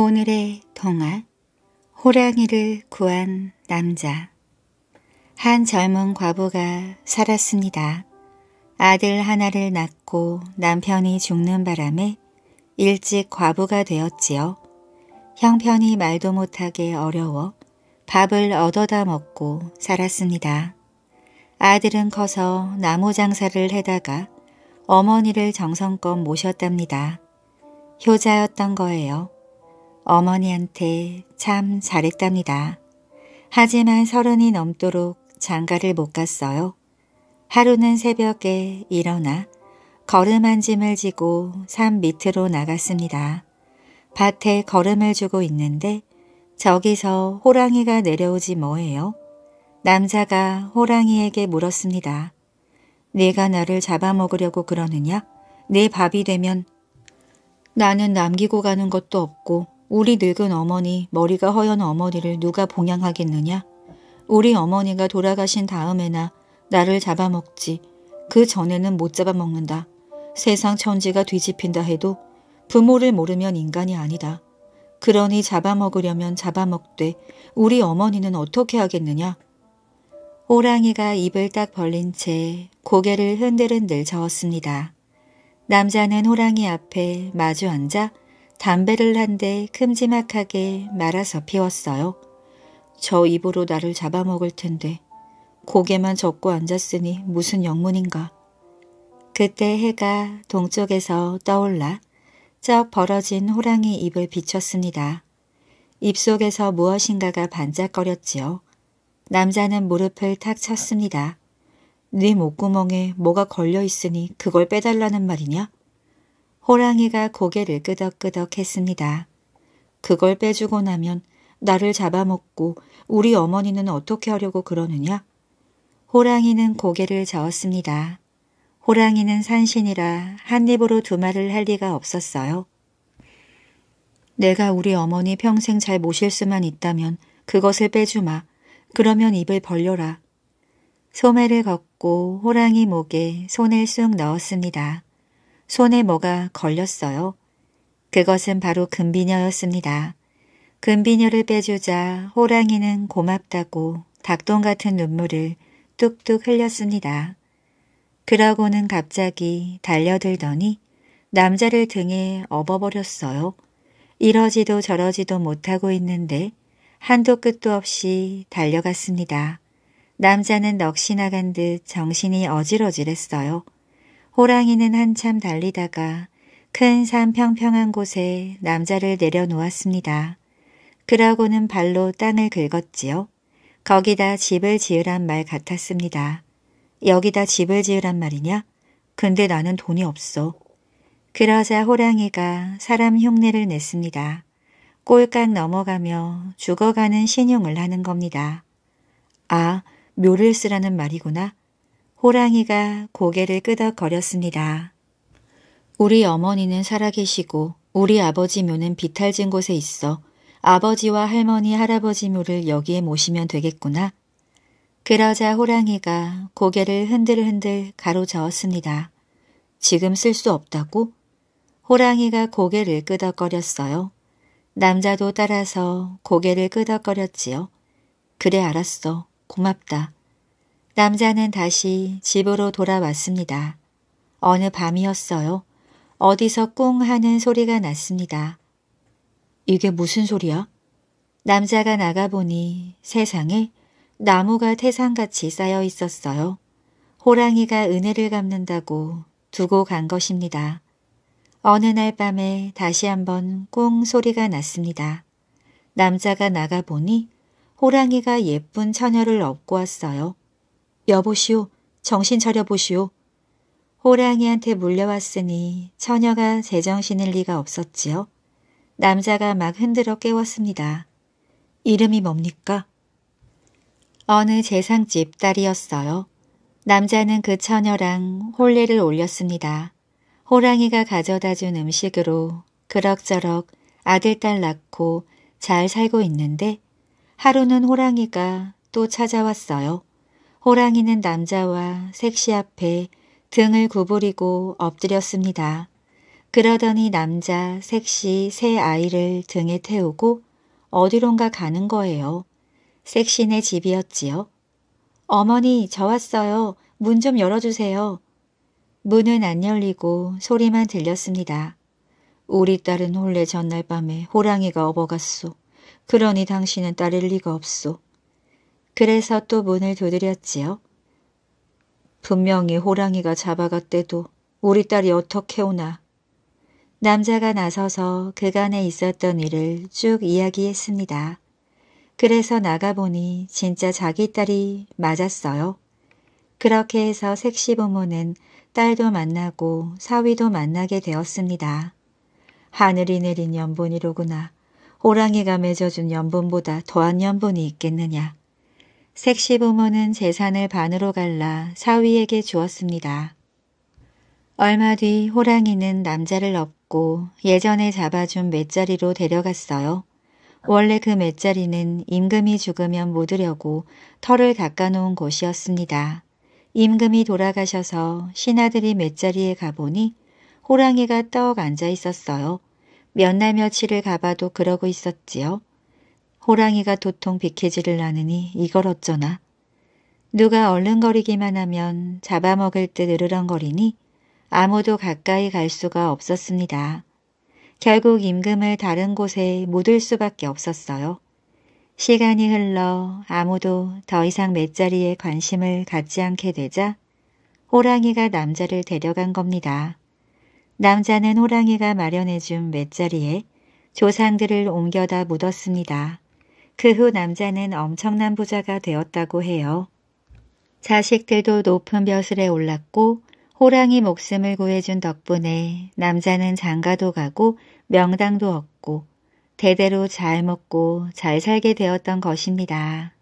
오늘의 동화 호랑이를 구한 남자 한 젊은 과부가 살았습니다. 아들 하나를 낳고 남편이 죽는 바람에 일찍 과부가 되었지요. 형편이 말도 못하게 어려워 밥을 얻어다 먹고 살았습니다. 아들은 커서 나무 장사를 해다가 어머니를 정성껏 모셨답니다. 효자였던 거예요. 어머니한테 참 잘했답니다. 하지만 서른이 넘도록 장가를 못 갔어요. 하루는 새벽에 일어나 걸음한 짐을 지고 산 밑으로 나갔습니다. 밭에 걸음을 주고 있는데 저기서 호랑이가 내려오지 뭐예요? 남자가 호랑이에게 물었습니다. 네가 나를 잡아먹으려고 그러느냐? 네 밥이 되면 나는 남기고 가는 것도 없고 우리 늙은 어머니, 머리가 허연 어머니를 누가 봉양하겠느냐? 우리 어머니가 돌아가신 다음에나 나를 잡아먹지. 그 전에는 못 잡아먹는다. 세상 천지가 뒤집힌다 해도 부모를 모르면 인간이 아니다. 그러니 잡아먹으려면 잡아먹되 우리 어머니는 어떻게 하겠느냐? 호랑이가 입을 딱 벌린 채 고개를 흔들흔들 저었습니다. 남자는 호랑이 앞에 마주 앉아 담배를 한 대 큼지막하게 말아서 피웠어요. 저 입으로 나를 잡아먹을 텐데 고개만 젓고 앉았으니 무슨 영문인가. 그때 해가 동쪽에서 떠올라 쩍 벌어진 호랑이 입을 비쳤습니다. 입속에서 무엇인가가 반짝거렸지요. 남자는 무릎을 탁 쳤습니다. 네 목구멍에 뭐가 걸려 있으니 그걸 빼달라는 말이냐? 호랑이가 고개를 끄덕끄덕 했습니다. 그걸 빼주고 나면 나를 잡아먹고 우리 어머니는 어떻게 하려고 그러느냐? 호랑이는 고개를 저었습니다. 호랑이는 산신이라 한 입으로 두 말을 할 리가 없었어요. 내가 우리 어머니 평생 잘 모실 수만 있다면 그것을 빼주마. 그러면 입을 벌려라. 소매를 걷고 호랑이 목에 손을 쑥 넣었습니다. 손에 뭐가 걸렸어요. 그것은 바로 금비녀였습니다. 금비녀를 빼주자 호랑이는 고맙다고 닭똥 같은 눈물을 뚝뚝 흘렸습니다. 그러고는 갑자기 달려들더니 남자를 등에 업어버렸어요. 이러지도 저러지도 못하고 있는데 한도 끝도 없이 달려갔습니다. 남자는 넋이 나간 듯 정신이 어질어질했어요. 호랑이는 한참 달리다가 큰 산 평평한 곳에 남자를 내려놓았습니다. 그러고는 발로 땅을 긁었지요. 거기다 집을 지으란 말 같았습니다. 여기다 집을 지으란 말이냐? 근데 나는 돈이 없어. 그러자 호랑이가 사람 흉내를 냈습니다. 꼴깍 넘어가며 죽어가는 신용을 하는 겁니다. 아, 묘를 쓰라는 말이구나. 호랑이가 고개를 끄덕거렸습니다. 우리 어머니는 살아계시고 우리 아버지 묘는 비탈진 곳에 있어 아버지와 할머니 할아버지 묘를 여기에 모시면 되겠구나. 그러자 호랑이가 고개를 흔들흔들 가로저었습니다. 지금 쓸 수 없다고? 호랑이가 고개를 끄덕거렸어요. 남자도 따라서 고개를 끄덕거렸지요. 그래 알았어. 고맙다. 남자는 다시 집으로 돌아왔습니다. 어느 밤이었어요. 어디서 꿍 하는 소리가 났습니다. 이게 무슨 소리야? 남자가 나가보니 세상에 나무가 태산같이 쌓여 있었어요. 호랑이가 은혜를 갚는다고 두고 간 것입니다. 어느 날 밤에 다시 한번 꽁 소리가 났습니다. 남자가 나가보니 호랑이가 예쁜 처녀를 업고 왔어요. 여보시오, 정신 차려보시오. 호랑이한테 물려왔으니 처녀가 제정신일 리가 없었지요. 남자가 막 흔들어 깨웠습니다. 이름이 뭡니까? 어느 재상집 딸이었어요. 남자는 그 처녀랑 홀례를 올렸습니다. 호랑이가 가져다 준 음식으로 그럭저럭 아들딸 낳고 잘 살고 있는데 하루는 호랑이가 또 찾아왔어요. 호랑이는 남자와 색시 앞에 등을 구부리고 엎드렸습니다. 그러더니 남자, 색시 세 아이를 등에 태우고 어디론가 가는 거예요. 색시네 집이었지요. 어머니, 저 왔어요. 문 좀 열어주세요. 문은 안 열리고 소리만 들렸습니다. 우리 딸은 홀래 전날 밤에 호랑이가 업어갔소. 그러니 당신은 딸일 리가 없소. 그래서 또 문을 두드렸지요. 분명히 호랑이가 잡아갔대도 우리 딸이 어떻게 오나. 남자가 나서서 그간에 있었던 일을 쭉 이야기했습니다. 그래서 나가보니 진짜 자기 딸이 맞았어요. 그렇게 해서 색시 부모는 딸도 만나고 사위도 만나게 되었습니다. 하늘이 내린 연분이로구나. 호랑이가 맺어준 연분보다 더한 연분이 있겠느냐. 색시 부모는 재산을 반으로 갈라 사위에게 주었습니다. 얼마 뒤 호랑이는 남자를 업고 예전에 잡아준 맷자리로 데려갔어요. 원래 그 맷자리는 임금이 죽으면 묻으려고 털을 깎아놓은 곳이었습니다. 임금이 돌아가셔서 신하들이 맷자리에 가보니 호랑이가 떡 앉아 있었어요. 몇 날 며칠을 가봐도 그러고 있었지요. 호랑이가 도통 비키지를 않으니 이걸 어쩌나. 누가 얼른거리기만 하면 잡아먹을 듯 으르렁거리니 아무도 가까이 갈 수가 없었습니다. 결국 임금을 다른 곳에 묻을 수밖에 없었어요. 시간이 흘러 아무도 더 이상 맷자리에 관심을 갖지 않게 되자 호랑이가 남자를 데려간 겁니다. 남자는 호랑이가 마련해준 맷자리에 조상들을 옮겨다 묻었습니다. 그후 남자는 엄청난 부자가 되었다고 해요. 자식들도 높은 벼슬에 올랐고 호랑이 목숨을 구해준 덕분에 남자는 장가도 가고 명당도 얻고 대대로 잘 먹고 잘 살게 되었던 것입니다.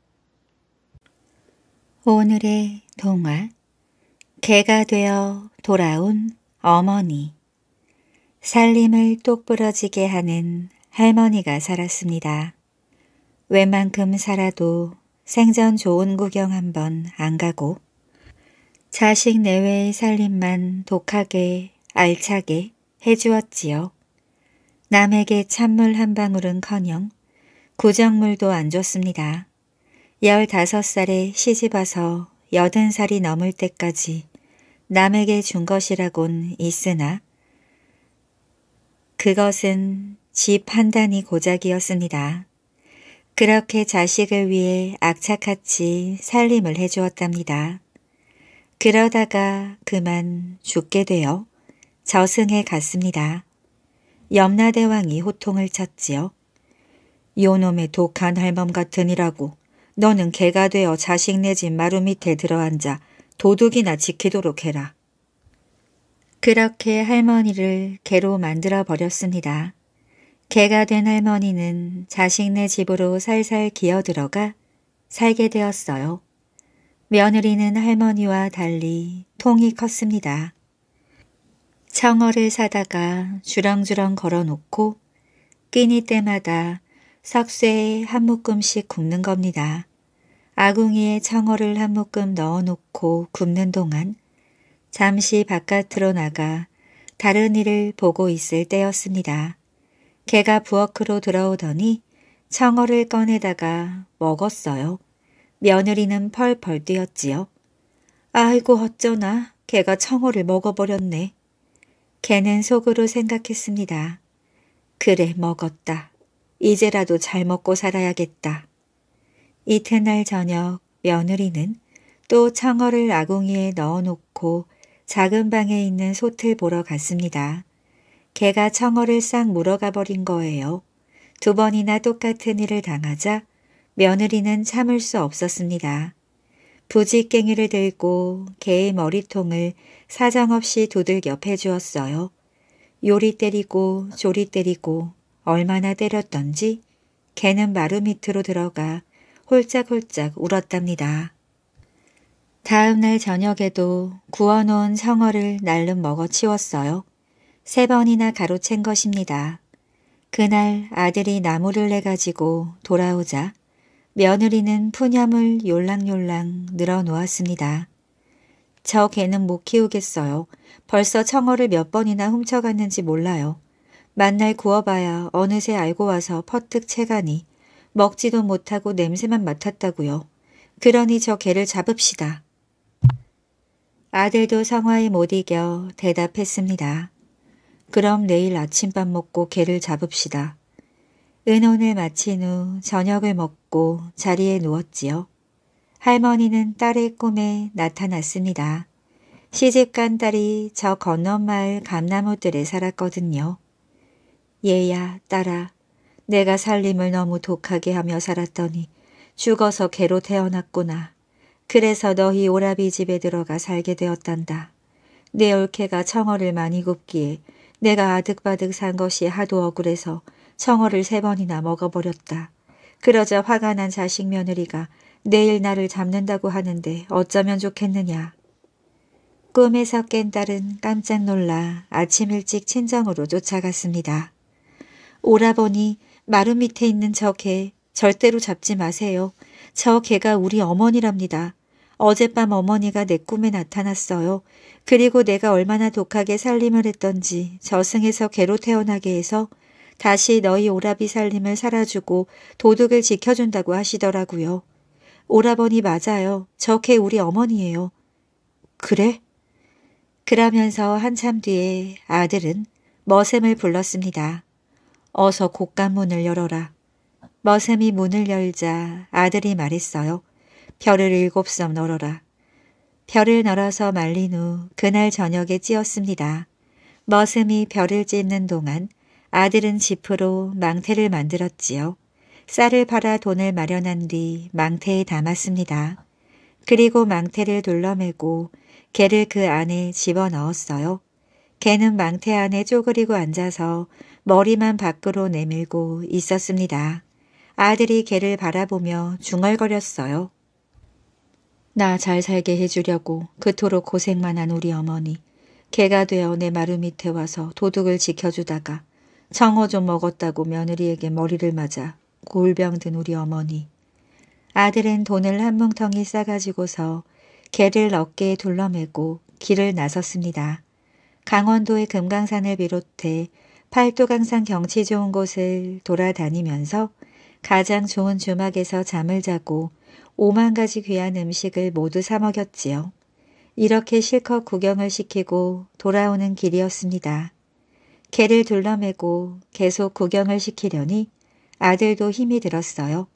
오늘의 동화 개가 되어 돌아온 어머니 살림을 똑부러지게 하는 할머니가 살았습니다. 웬만큼 살아도 생전 좋은 구경 한번 안 가고 자식 내외의 살림만 독하게 알차게 해주었지요. 남에게 찬물 한 방울은커녕 구정물도 안 줬습니다. 15살에 시집와서 80살이 넘을 때까지 남에게 준 것이라곤 있으나 그것은 지판 단이 고작이었습니다. 그렇게 자식을 위해 악착같이 살림을 해주었답니다. 그러다가 그만 죽게 되어 저승에 갔습니다. 염라대왕이 호통을 쳤지요. 요놈의 독한 할멈 같으니라고 너는 개가 되어 자식 내 집 마루 밑에 들어앉아 도둑이나 지키도록 해라. 그렇게 할머니를 개로 만들어 버렸습니다. 개가 된 할머니는 자식네 집으로 살살 기어들어가 살게 되었어요. 며느리는 할머니와 달리 통이 컸습니다. 청어를 사다가 주렁주렁 걸어놓고 끼니 때마다 석쇠에 한 묶음씩 굽는 겁니다. 아궁이에 청어를 한 묶음 넣어놓고 굽는 동안 잠시 바깥으로 나가 다른 일을 보고 있을 때였습니다. 개가 부엌으로 들어오더니 청어를 꺼내다가 먹었어요. 며느리는 펄펄 뛰었지요. 아이고 어쩌나 개가 청어를 먹어버렸네. 개는 속으로 생각했습니다. 그래 먹었다. 이제라도 잘 먹고 살아야겠다. 이튿날 저녁 며느리는 또 청어를 아궁이에 넣어놓고 작은 방에 있는 소틀 보러 갔습니다. 개가 청어를 싹 물어가 버린 거예요. 두 번이나 똑같은 일을 당하자 며느리는 참을 수 없었습니다. 부지깽이를 들고 개의 머리통을 사정없이 두들겨 패주었어요. 요리 때리고 조리 때리고 얼마나 때렸던지 개는 마루 밑으로 들어가 홀짝홀짝 울었답니다. 다음날 저녁에도 구워놓은 청어를 날름 먹어치웠어요. 세 번이나 가로챈 것입니다. 그날 아들이 나무를 내가지고 돌아오자 며느리는 푸념을 요랑요랑 늘어놓았습니다. 저 개는 못 키우겠어요. 벌써 청어를 몇 번이나 훔쳐갔는지 몰라요. 만날 구워봐야 어느새 알고 와서 퍼뜩 채가니 먹지도 못하고 냄새만 맡았다고요. 그러니 저 개를 잡읍시다. 아들도 성화에 못 이겨 대답했습니다. 그럼 내일 아침밥 먹고 개를 잡읍시다. 은혼을 마친 후 저녁을 먹고 자리에 누웠지요. 할머니는 딸의 꿈에 나타났습니다. 시집간 딸이 저 건너마을 감나무들에 살았거든요. 얘야 딸아 내가 살림을 너무 독하게 하며 살았더니 죽어서 개로 태어났구나. 그래서 너희 오라비 집에 들어가 살게 되었단다. 내 올케가 청어를 많이 굽기에 내가 아득바득 산 것이 하도 억울해서 청어를 세 번이나 먹어버렸다. 그러자 화가 난 자식 며느리가 내일 나를 잡는다고 하는데 어쩌면 좋겠느냐. 꿈에서 깬 딸은 깜짝 놀라 아침 일찍 친정으로 쫓아갔습니다. 오라버니 마루 밑에 있는 저 개 절대로 잡지 마세요. 저 개가 우리 어머니랍니다. 어젯밤 어머니가 내 꿈에 나타났어요. 그리고 내가 얼마나 독하게 살림을 했던지 저승에서 개로 태어나게 해서 다시 너희 오라비 살림을 살아주고 도둑을 지켜준다고 하시더라고요. 오라버니 맞아요. 저게 우리 어머니예요. 그래? 그러면서 한참 뒤에 아들은 머샘을 불렀습니다. 어서 곡간 문을 열어라. 머샘이 문을 열자 아들이 말했어요. 별을 일곱 섬 널어라. 별을 널어서 말린 후 그날 저녁에 찧었습니다. 머슴이 별을 찢는 동안 아들은 지프로 망태를 만들었지요. 쌀을 팔아 돈을 마련한 뒤 망태에 담았습니다. 그리고 망태를 둘러매고 개를 그 안에 집어넣었어요. 개는 망태 안에 쪼그리고 앉아서 머리만 밖으로 내밀고 있었습니다. 아들이 개를 바라보며 중얼거렸어요. 나잘 살게 해주려고 그토록 고생만 한 우리 어머니. 개가 되어 내 마루 밑에 와서 도둑을 지켜주다가 청어 좀 먹었다고 며느리에게 머리를 맞아 골병 든 우리 어머니. 아들은 돈을 한 뭉텅이 싸가지고서 개를 어깨에 둘러매고 길을 나섰습니다. 강원도의 금강산을 비롯해 팔도강산 경치 좋은 곳을 돌아다니면서 가장 좋은 주막에서 잠을 자고 오만 가지 귀한 음식을 모두 사 먹였지요. 이렇게 실컷 구경을 시키고 돌아오는 길이었습니다. 개를 둘러매고 계속 구경을 시키려니 아들도 힘이 들었어요.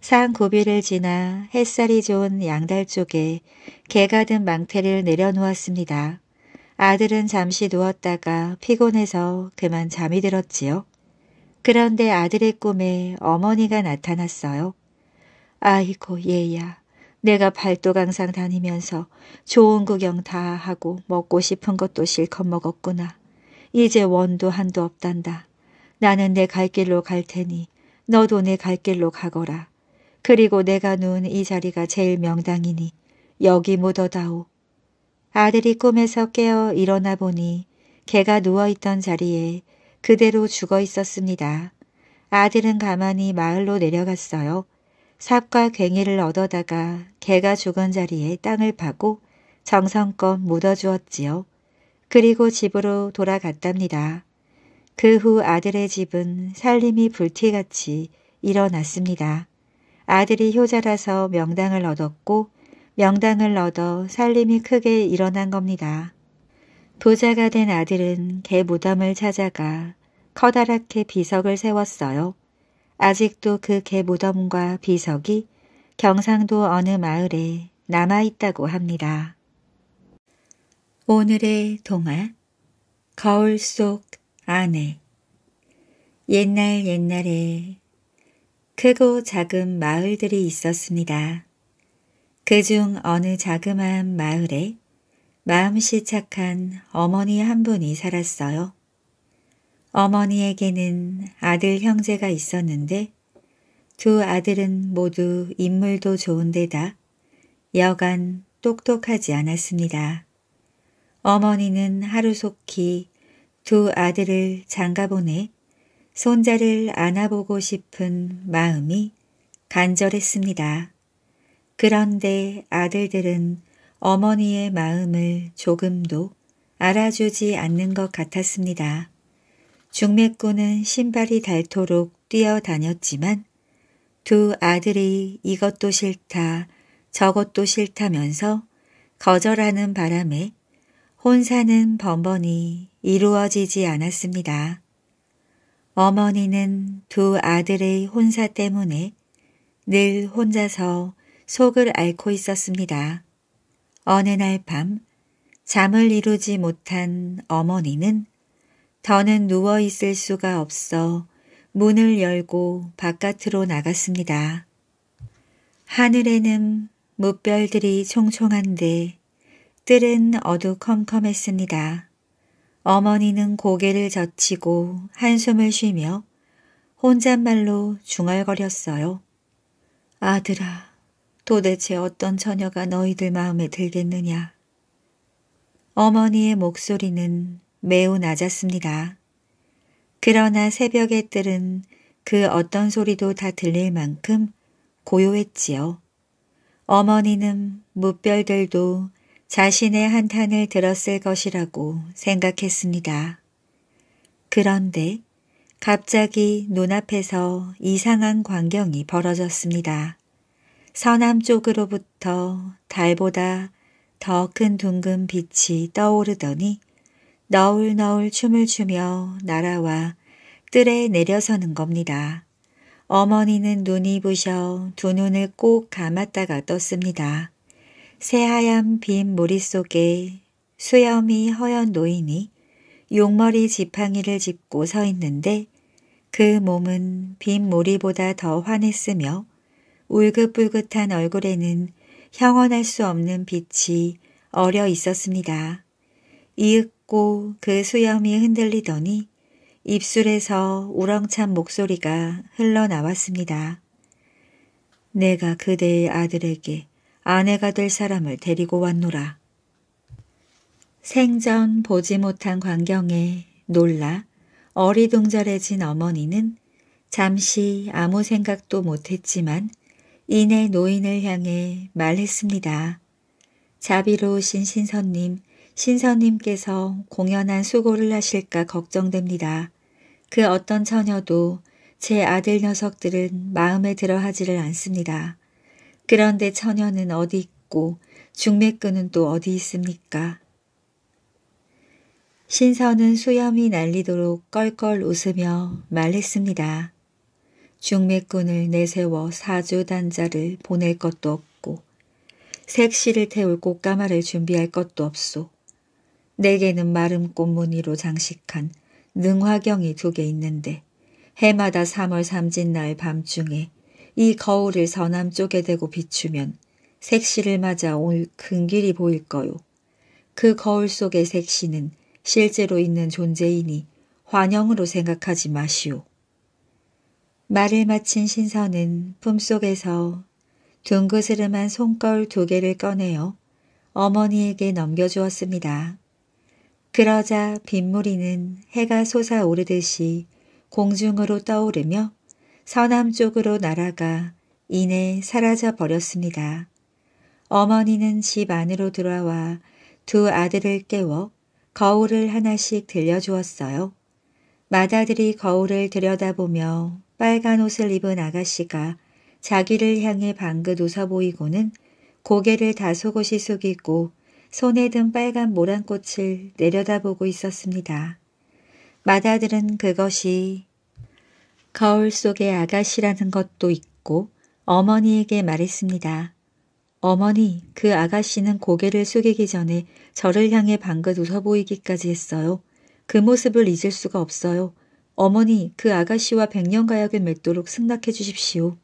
산고비를 지나 햇살이 좋은 양달 쪽에 개가 든 망태를 내려놓았습니다. 아들은 잠시 누웠다가 피곤해서 그만 잠이 들었지요. 그런데 아들의 꿈에 어머니가 나타났어요. 아이고 얘야. 내가 발도 강상 다니면서 좋은 구경 다 하고 먹고 싶은 것도 실컷 먹었구나. 이제 원도 한도 없단다. 나는 내 갈 길로 갈 테니 너도 내 갈 길로 가거라. 그리고 내가 누운 이 자리가 제일 명당이니 여기 묻어다오. 아들이 꿈에서 깨어 일어나 보니 개가 누워있던 자리에 그대로 죽어 있었습니다. 아들은 가만히 마을로 내려갔어요. 삽과 괭이를 얻어다가 개가 죽은 자리에 땅을 파고 정성껏 묻어주었지요. 그리고 집으로 돌아갔답니다. 그 후 아들의 집은 살림이 불티같이 일어났습니다. 아들이 효자라서 명당을 얻었고 명당을 얻어 살림이 크게 일어난 겁니다. 부자가 된 아들은 개 무덤을 찾아가 커다랗게 비석을 세웠어요. 아직도 그 개무덤과 비석이 경상도 어느 마을에 남아있다고 합니다. 오늘의 동화 거울 속 아내 옛날 옛날에 크고 작은 마을들이 있었습니다. 그 중 어느 자그마한 마을에 마음씨 착한 어머니 한 분이 살았어요. 어머니에게는 아들 형제가 있었는데 두 아들은 모두 인물도 좋은데다 여간 똑똑하지 않았습니다. 어머니는 하루속히 두 아들을 장가보내 손자를 안아보고 싶은 마음이 간절했습니다. 그런데 아들들은 어머니의 마음을 조금도 알아주지 않는 것 같았습니다. 중매꾼은 신발이 닳도록 뛰어다녔지만 두 아들이 이것도 싫다 저것도 싫다면서 거절하는 바람에 혼사는 번번이 이루어지지 않았습니다. 어머니는 두 아들의 혼사 때문에 늘 혼자서 속을 앓고 있었습니다. 어느 날 밤 잠을 이루지 못한 어머니는 더는 누워 있을 수가 없어 문을 열고 바깥으로 나갔습니다. 하늘에는 무별들이 총총한데 뜰은 어두컴컴했습니다. 어머니는 고개를 젖히고 한숨을 쉬며 혼잣말로 중얼거렸어요. 아들아, 도대체 어떤 처녀가 너희들 마음에 들겠느냐. 어머니의 목소리는 매우 낮았습니다. 그러나 새벽의 뜰은 그 어떤 소리도 다 들릴 만큼 고요했지요. 어머니는 무별들도 자신의 한탄을 들었을 것이라고 생각했습니다. 그런데 갑자기 눈앞에서 이상한 광경이 벌어졌습니다. 서남 쪽으로부터 달보다 더 큰 둥근 빛이 떠오르더니 너울너울 춤을 추며 날아와 뜰에 내려서는 겁니다. 어머니는 눈이 부셔 두 눈을 꼭 감았다가 떴습니다. 새하얀 빈 머릿속에 수염이 허연 노인이 용머리 지팡이를 짚고 서 있는데 그 몸은 빈머리보다더 환했으며 울긋불긋한 얼굴에는 형언할 수 없는 빛이 어려 있었습니다. 이윽 걷고 그 수염이 흔들리더니 입술에서 우렁찬 목소리가 흘러나왔습니다. 내가 그대의 아들에게 아내가 될 사람을 데리고 왔노라. 생전 보지 못한 광경에 놀라 어리둥절해진 어머니는 잠시 아무 생각도 못했지만 이내 노인을 향해 말했습니다. 자비로우신 신선님, 신선님께서 공연한 수고를 하실까 걱정됩니다. 그 어떤 처녀도 제 아들 녀석들은 마음에 들어 하지를 않습니다. 그런데 처녀는 어디 있고 중매끈은 또 어디 있습니까? 신선은 수염이 날리도록 껄껄 웃으며 말했습니다. 중매꾼을 내세워 사주 단자를 보낼 것도 없고 색시를 태울 꽃가마를 준비할 것도 없소. 네 개는 마름 꽃무늬로 장식한 능화경이 두 개 있는데 해마다 3월 삼진날 밤중에 이 거울을 서남쪽에 대고 비추면 색시를 맞아 올 근길이 보일 거요. 그 거울 속의 색시는 실제로 있는 존재이니 환영으로 생각하지 마시오. 말을 마친 신선은 품속에서 둥그스름한 손걸 두 개를 꺼내어 어머니에게 넘겨주었습니다. 그러자 빗물이는 해가 솟아오르듯이 공중으로 떠오르며 서남쪽으로 날아가 이내 사라져 버렸습니다. 어머니는 집 안으로 들어와 두 아들을 깨워 거울을 하나씩 들려주었어요. 맏아들이 거울을 들여다보며 빨간 옷을 입은 아가씨가 자기를 향해 방긋 웃어 보이고는 고개를 다소곳이 숙이고 손에 든 빨간 모란꽃을 내려다보고 있었습니다. 마다들은 그것이 거울 속의 아가씨라는 것도 있고 어머니에게 말했습니다. 어머니, 그 아가씨는 고개를 숙이기 전에 저를 향해 방긋 웃어 보이기까지 했어요. 그 모습을 잊을 수가 없어요. 어머니, 그 아가씨와 백년가약을 맺도록 승낙해 주십시오.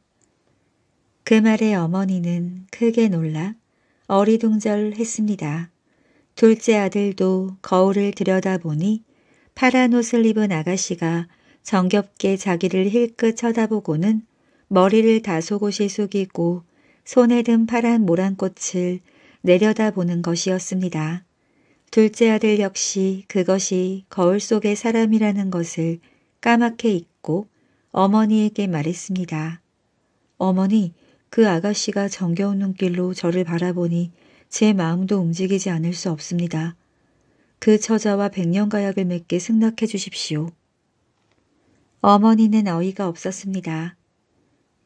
그 말에 어머니는 크게 놀라 어리둥절했습니다. 둘째 아들도 거울을 들여다보니 파란 옷을 입은 아가씨가 정겹게 자기를 힐끗 쳐다보고는 머리를 다소곳이 숙이고 손에 든 파란 모란꽃을 내려다보는 것이었습니다. 둘째 아들 역시 그것이 거울 속의 사람이라는 것을 까맣게 잊고 어머니에게 말했습니다. 어머니, 그 아가씨가 정겨운 눈길로 저를 바라보니 제 마음도 움직이지 않을 수 없습니다. 그 처자와 백년가약을 맺게 승낙해 주십시오. 어머니는 어이가 없었습니다.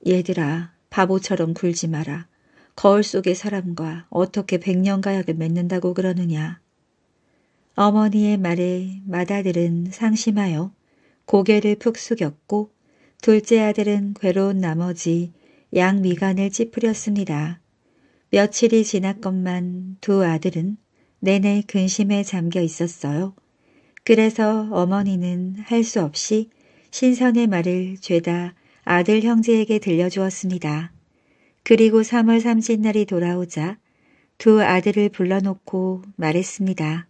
얘들아, 바보처럼 굴지 마라. 거울 속의 사람과 어떻게 백년가약을 맺는다고 그러느냐. 어머니의 말에 맏아들은 상심하여 고개를 푹 숙였고 둘째 아들은 괴로운 나머지 양미간을 찌푸렸습니다. 며칠이 지났건만 두 아들은 내내 근심에 잠겨 있었어요. 그래서 어머니는 할 수 없이 신선의 말을 죄다 아들 형제에게 들려주었습니다. 그리고 3월 30날이 돌아오자 두 아들을 불러놓고 말했습니다.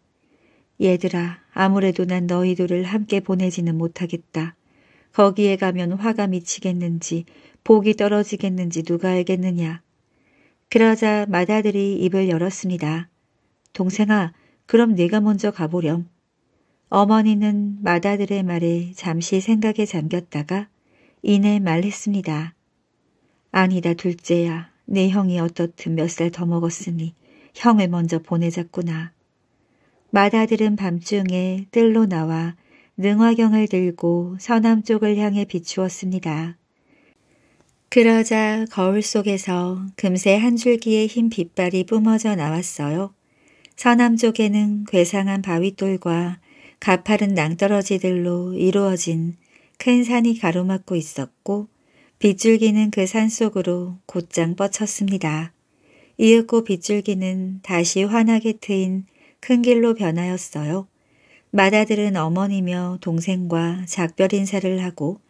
얘들아 아무래도 난 너희들을 함께 보내지는 못하겠다. 거기에 가면 화가 미치겠는지 복이 떨어지겠는지 누가 알겠느냐. 그러자 맏아들이 입을 열었습니다. 동생아, 그럼 네가 먼저 가보렴. 어머니는 맏아들의 말에 잠시 생각에 잠겼다가 이내 말했습니다. 아니다 둘째야, 네 형이 어떻든 몇 살 더 먹었으니 형을 먼저 보내자꾸나. 맏아들은 밤중에 뜰로 나와 능화경을 들고 서남쪽을 향해 비추었습니다. 그러자 거울 속에서 금세 한 줄기의 흰빛발이 뿜어져 나왔어요. 서남쪽에는 괴상한 바윗돌과 가파른 낭떠러지들로 이루어진 큰 산이 가로막고 있었고 빗줄기는 그 산 속으로 곧장 뻗쳤습니다. 이윽고 빗줄기는 다시 환하게 트인 큰 길로 변하였어요. 마다들은 어머니며 동생과 작별 인사를 하고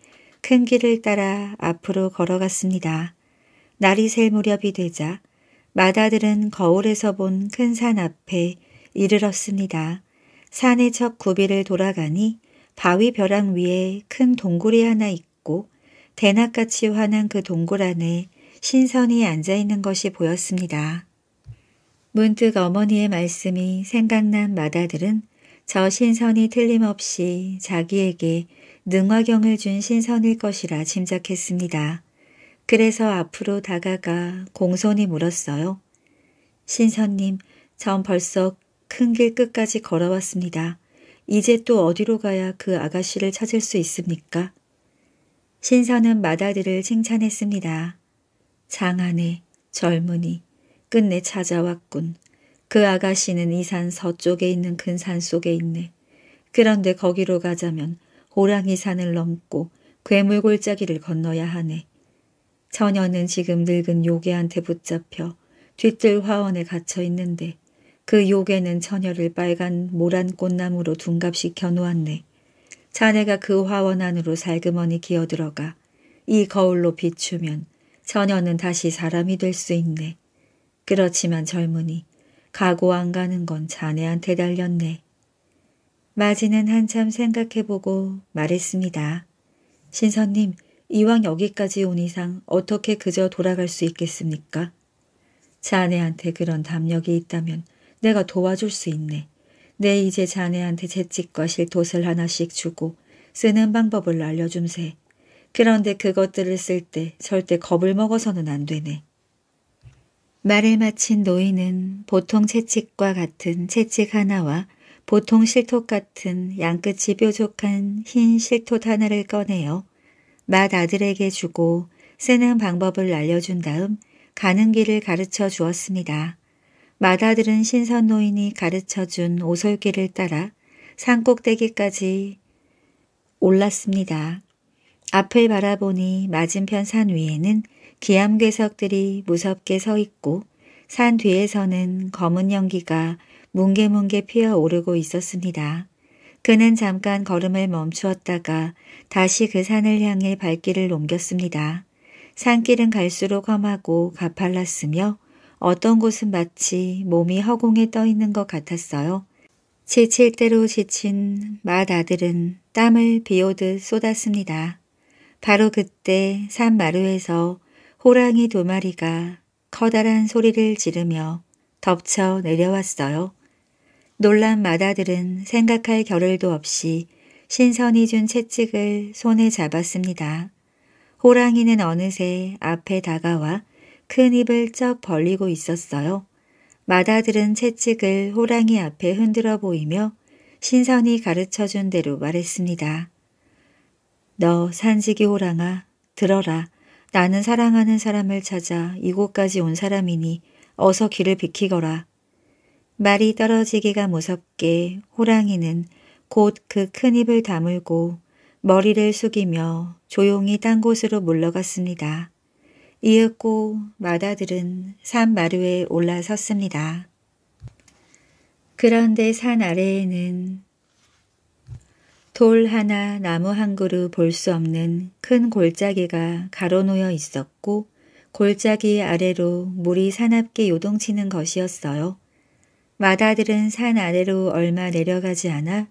큰 길을 따라 앞으로 걸어갔습니다. 날이 셀 무렵이 되자 마다들은 거울에서 본 큰 산 앞에 이르렀습니다. 산의 첫 구비를 돌아가니 바위 벼랑 위에 큰 동굴이 하나 있고 대낮같이 환한 그 동굴 안에 신선이 앉아있는 것이 보였습니다. 문득 어머니의 말씀이 생각난 마다들은 저 신선이 틀림없이 자기에게 능화경을 준 신선일 것이라 짐작했습니다. 그래서 앞으로 다가가 공손히 물었어요. 신선님, 전 벌써 큰 길 끝까지 걸어왔습니다. 이제 또 어디로 가야 그 아가씨를 찾을 수 있습니까? 신선은 마다들을 칭찬했습니다. 장안에 젊은이 끝내 찾아왔군. 그 아가씨는 이 산 서쪽에 있는 근산 속에 있네. 그런데 거기로 가자면 호랑이 산을 넘고 괴물 골짜기를 건너야 하네. 처녀는 지금 늙은 요괴한테 붙잡혀 뒤뜰 화원에 갇혀 있는데 그 요괴는 처녀를 빨간 모란 꽃나무로 둔갑시켜 놓았네. 자네가 그 화원 안으로 살그머니 기어들어가 이 거울로 비추면 처녀는 다시 사람이 될 수 있네. 그렇지만 젊은이, 가고 안 가는 건 자네한테 달렸네. 마지는 한참 생각해보고 말했습니다. 신선님, 이왕 여기까지 온 이상 어떻게 그저 돌아갈 수 있겠습니까? 자네한테 그런 담력이 있다면 내가 도와줄 수 있네. 내 네, 이제 자네한테 채찍과 실토을 하나씩 주고 쓰는 방법을 알려줌세. 그런데 그것들을 쓸 때 절대 겁을 먹어서는 안 되네. 말을 마친 노인은 보통 채찍과 같은 채찍 하나와 보통 실톱 같은 양끝이 뾰족한 흰 실톱 하나를 꺼내어 맏 아들에게 주고 쓰는 방법을 알려준 다음 가는 길을 가르쳐 주었습니다. 맏아들은 신선 노인이 가르쳐 준 오솔길을 따라 산 꼭대기까지 올랐습니다. 앞을 바라보니 맞은편 산 위에는 기암괴석들이 무섭게 서 있고 산 뒤에서는 검은 연기가 뭉게뭉게 피어오르고 있었습니다. 그는 잠깐 걸음을 멈추었다가 다시 그 산을 향해 발길을 옮겼습니다. 산길은 갈수록 험하고 가팔랐으며 어떤 곳은 마치 몸이 허공에 떠 있는 것 같았어요. 지칠 대로 지친 맏아들은 땀을 비오듯 쏟았습니다. 바로 그때 산 마루에서 호랑이 두 마리가 커다란 소리를 지르며 덮쳐 내려왔어요. 놀란 마다들은 생각할 겨를도 없이 신선이 준 채찍을 손에 잡았습니다. 호랑이는 어느새 앞에 다가와 큰 입을 쩍 벌리고 있었어요. 마다들은 채찍을 호랑이 앞에 흔들어 보이며 신선이 가르쳐준 대로 말했습니다. 너 산지기 호랑아 들어라. 나는 사랑하는 사람을 찾아 이곳까지 온 사람이니 어서 길을 비키거라. 말이 떨어지기가 무섭게 호랑이는 곧 그 큰 입을 다물고 머리를 숙이며 조용히 딴 곳으로 물러갔습니다. 이윽고 마다들은 산 마루에 올라섰습니다. 그런데 산 아래에는 돌 하나 나무 한 그루 볼 수 없는 큰 골짜기가 가로놓여 있었고 골짜기 아래로 물이 사납게 요동치는 것이었어요. 마다들은 산 아래로 얼마 내려가지 않아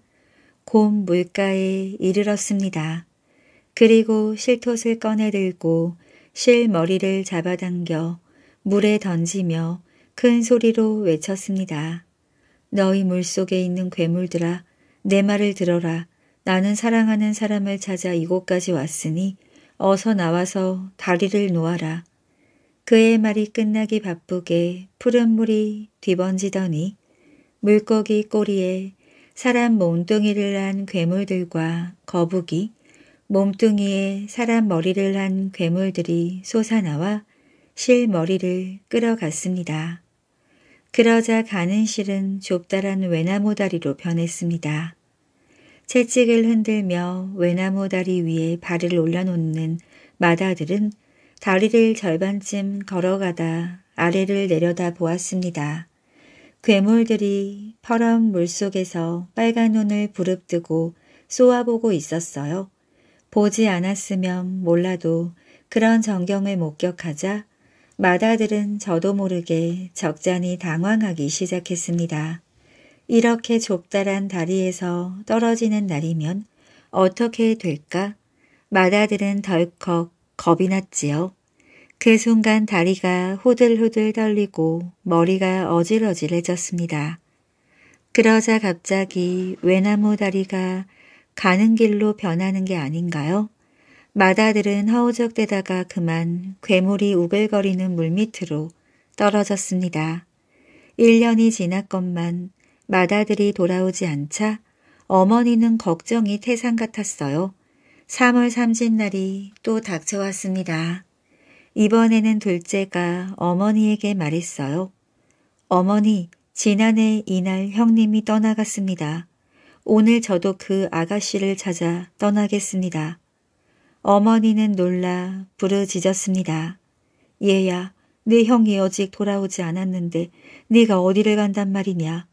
곧 물가에 이르렀습니다. 그리고 실톳을 꺼내들고 실 머리를 잡아당겨 물에 던지며 큰 소리로 외쳤습니다. 너희 물속에 있는 괴물들아 내 말을 들어라. 나는 사랑하는 사람을 찾아 이곳까지 왔으니 어서 나와서 다리를 놓아라. 그의 말이 끝나기 바쁘게 푸른 물이 뒤번지더니 물고기 꼬리에 사람 몸뚱이를 난 괴물들과 거북이, 몸뚱이에 사람 머리를 난 괴물들이 솟아나와 실 머리를 끌어갔습니다. 그러자 가는 실은 좁다란 외나무 다리로 변했습니다. 채찍을 흔들며 외나무 다리 위에 발을 올려놓는 마다들은 다리를 절반쯤 걸어가다 아래를 내려다 보았습니다. 괴물들이 펄런 물속에서 빨간 눈을 부릅뜨고 쏘아보고 있었어요. 보지 않았으면 몰라도 그런 전경을 목격하자 마다들은 저도 모르게 적잖이 당황하기 시작했습니다. 이렇게 좁다란 다리에서 떨어지는 날이면 어떻게 될까? 마다들은 덜컥 겁이 났지요. 그 순간 다리가 호들호들 떨리고 머리가 어질어질해졌습니다. 그러자 갑자기 외나무 다리가 가는 길로 변하는 게 아닌가요? 마다들은 허우적대다가 그만 괴물이 우글거리는 물밑으로 떨어졌습니다. 1년이 지났건만 마다들이 돌아오지 않자 어머니는 걱정이 태산 같았어요. 3월 3 0날이또 닥쳐왔습니다. 이번에는 둘째가 어머니에게 말했어요. 어머니, 지난해 이날 형님이 떠나갔습니다. 오늘 저도 그 아가씨를 찾아 떠나겠습니다. 어머니는 놀라 부르짖었습니다. 얘야, 네 형이 어직 돌아오지 않았는데 네가 어디를 간단 말이냐.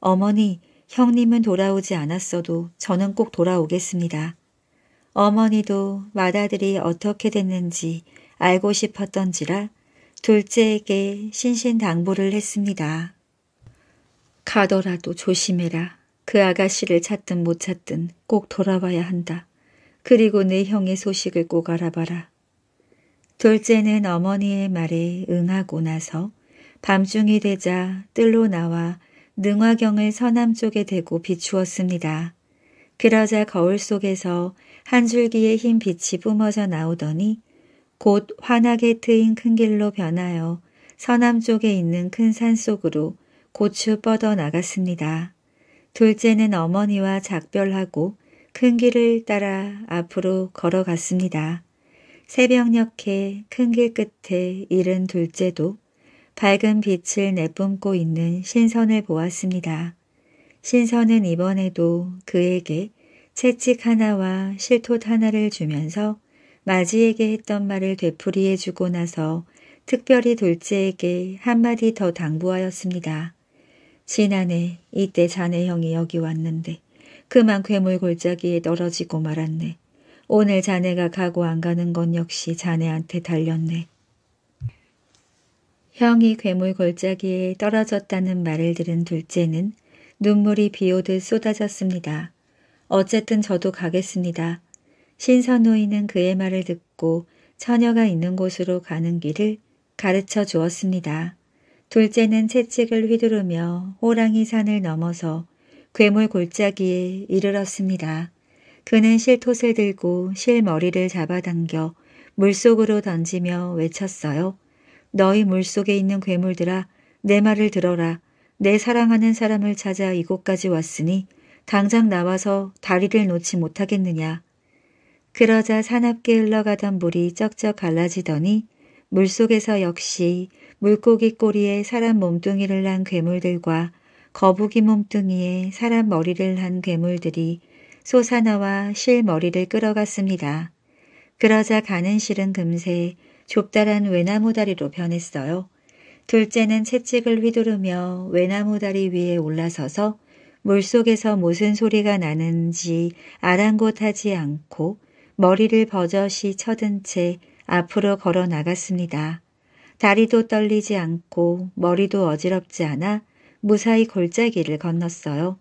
어머니, 형님은 돌아오지 않았어도 저는 꼭 돌아오겠습니다. 어머니도 맏아들이 어떻게 됐는지 알고 싶었던지라 둘째에게 신신당부를 했습니다. 가더라도 조심해라. 그 아가씨를 찾든 못 찾든 꼭 돌아와야 한다. 그리고 내 형의 소식을 꼭 알아봐라. 둘째는 어머니의 말에 응하고 나서 밤중이 되자 뜰로 나와 능화경을 서남 쪽에 대고 비추었습니다. 그러자 거울 속에서 한 줄기의 흰 빛이 뿜어져 나오더니 곧 환하게 트인 큰 길로 변하여 서남 쪽에 있는 큰 산 속으로 고추 뻗어 나갔습니다. 둘째는 어머니와 작별하고 큰 길을 따라 앞으로 걸어갔습니다. 새벽녘에 큰 길 끝에 이른 둘째도 밝은 빛을 내뿜고 있는 신선을 보았습니다. 신선은 이번에도 그에게 채찍 하나와 실톱 하나를 주면서 마지에게 했던 말을 되풀이해 주고 나서 특별히 돌째에게 한마디 더 당부하였습니다. 지난해 이때 자네 형이 여기 왔는데 그만 괴물 골짜기에 떨어지고 말았네. 오늘 자네가 가고 안 가는 건 역시 자네한테 달렸네. 형이 괴물 골짜기에 떨어졌다는 말을 들은 둘째는 눈물이 비오듯 쏟아졌습니다. 어쨌든 저도 가겠습니다. 신선노인은 그의 말을 듣고 처녀가 있는 곳으로 가는 길을 가르쳐 주었습니다. 둘째는 채찍을 휘두르며 호랑이 산을 넘어서 괴물 골짜기에 이르렀습니다. 그는 실톳을 들고 실머리를 잡아당겨 물속으로 던지며 외쳤어요. 너희 물속에 있는 괴물들아 내 말을 들어라. 내 사랑하는 사람을 찾아 이곳까지 왔으니 당장 나와서 다리를 놓지 못하겠느냐. 그러자 사납게 흘러가던 물이 쩍쩍 갈라지더니 물속에서 역시 물고기 꼬리에 사람 몸뚱이를 난 괴물들과 거북이 몸뚱이에 사람 머리를 한 괴물들이 소사나와 실 머리를 끌어갔습니다. 그러자 가는 실은 금세 좁다란 외나무 다리로 변했어요. 둘째는 채찍을 휘두르며 외나무 다리 위에 올라서서 물속에서 무슨 소리가 나는지 아랑곳하지 않고 머리를 버젓이 쳐든 채 앞으로 걸어 나갔습니다. 다리도 떨리지 않고 머리도 어지럽지 않아 무사히 골짜기를 건넜어요.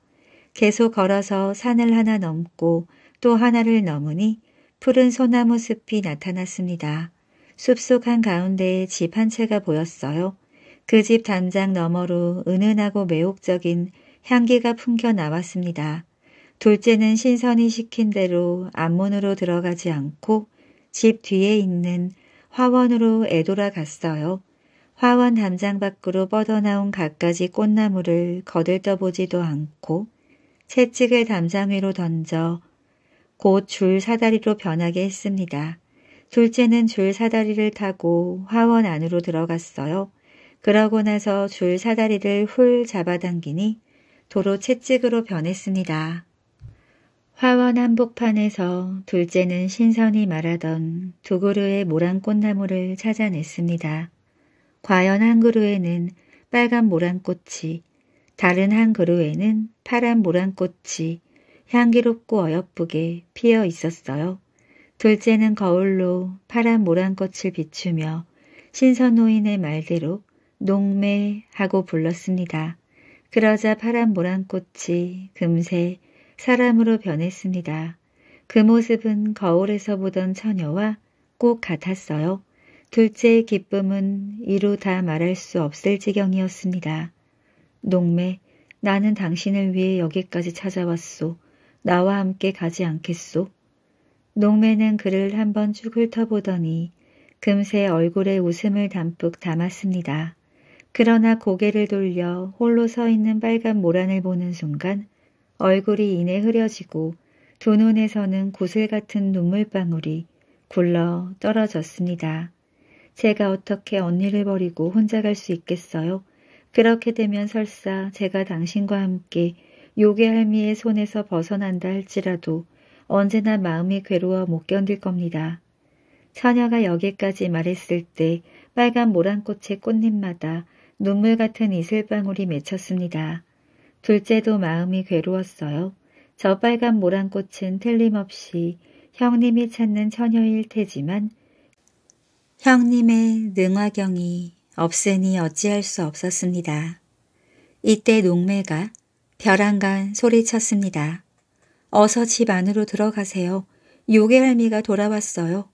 계속 걸어서 산을 하나 넘고 또 하나를 넘으니 푸른 소나무 숲이 나타났습니다. 숲속 한가운데에 집 한 채가 보였어요. 그 집 담장 너머로 은은하고 매혹적인 향기가 풍겨 나왔습니다. 둘째는 신선이 시킨 대로 안문으로 들어가지 않고 집 뒤에 있는 화원으로 애돌아 갔어요. 화원 담장 밖으로 뻗어나온 갖가지 꽃나무를 거들떠보지도 않고 채찍을 담장 위로 던져 곧 줄 사다리로 변하게 했습니다. 둘째는 줄 사다리를 타고 화원 안으로 들어갔어요. 그러고 나서 줄 사다리를 훌 잡아당기니 도로 채찍으로 변했습니다. 화원 한복판에서 둘째는 신선이 말하던 두 그루의 모란 꽃나무를 찾아냈습니다. 과연 한 그루에는 빨간 모란꽃이, 다른 한 그루에는 파란 모란꽃이 향기롭고 어여쁘게 피어 있었어요. 둘째는 거울로 파란 모란꽃을 비추며 신선노인의 말대로 농매하고 불렀습니다. 그러자 파란 모란꽃이 금세 사람으로 변했습니다. 그 모습은 거울에서 보던 처녀와 꼭 같았어요. 둘째의 기쁨은 이루 다 말할 수 없을 지경이었습니다. 농매, 나는 당신을 위해 여기까지 찾아왔소. 나와 함께 가지 않겠소. 농매는 그를 한번 쭉 훑어보더니 금세 얼굴에 웃음을 담뿍 담았습니다. 그러나 고개를 돌려 홀로 서 있는 빨간 모란을 보는 순간 얼굴이 이내 흐려지고 두 눈에서는 구슬 같은 눈물방울이 굴러 떨어졌습니다. 제가 어떻게 언니를 버리고 혼자 갈 수 있겠어요? 그렇게 되면 설사 제가 당신과 함께 요괴 할미의 손에서 벗어난다 할지라도 언제나 마음이 괴로워 못 견딜 겁니다. 처녀가 여기까지 말했을 때 빨간 모란꽃의 꽃잎마다 눈물 같은 이슬방울이 맺혔습니다. 둘째도 마음이 괴로웠어요. 저 빨간 모란꽃은 틀림없이 형님이 찾는 처녀일 테지만 형님의 능화경이 없으니 어찌할 수 없었습니다. 이때 농매가 벼랑간 소리쳤습니다. 어서 집 안으로 들어가세요. 요괴 할미가 돌아왔어요.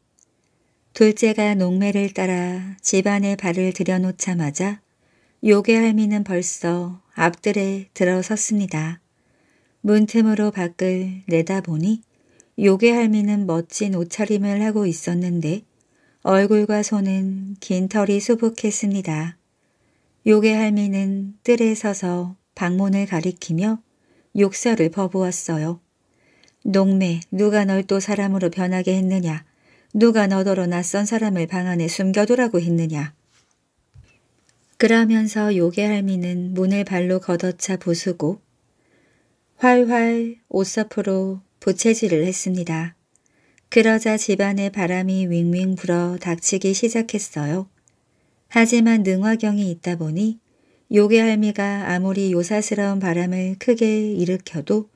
둘째가 농매를 따라 집안에 발을 들여놓자마자 요괴 할미는 벌써 앞뜰에 들어섰습니다. 문틈으로 밖을 내다보니 요괴 할미는 멋진 옷차림을 하고 있었는데 얼굴과 손은 긴 털이 수북했습니다. 요괴 할미는 뜰에 서서 방문을 가리키며 욕설을 퍼부었어요. 농매 누가 널 또 사람으로 변하게 했느냐 누가 너더러 낯선 사람을 방 안에 숨겨두라고 했느냐 그러면서 요괴 할미는 문을 발로 걷어차 부수고 활활 옷사포로 부채질을 했습니다. 그러자 집안에 바람이 윙윙 불어 닥치기 시작했어요. 하지만 능화경이 있다 보니 요괴 할미가 아무리 요사스러운 바람을 크게 일으켜도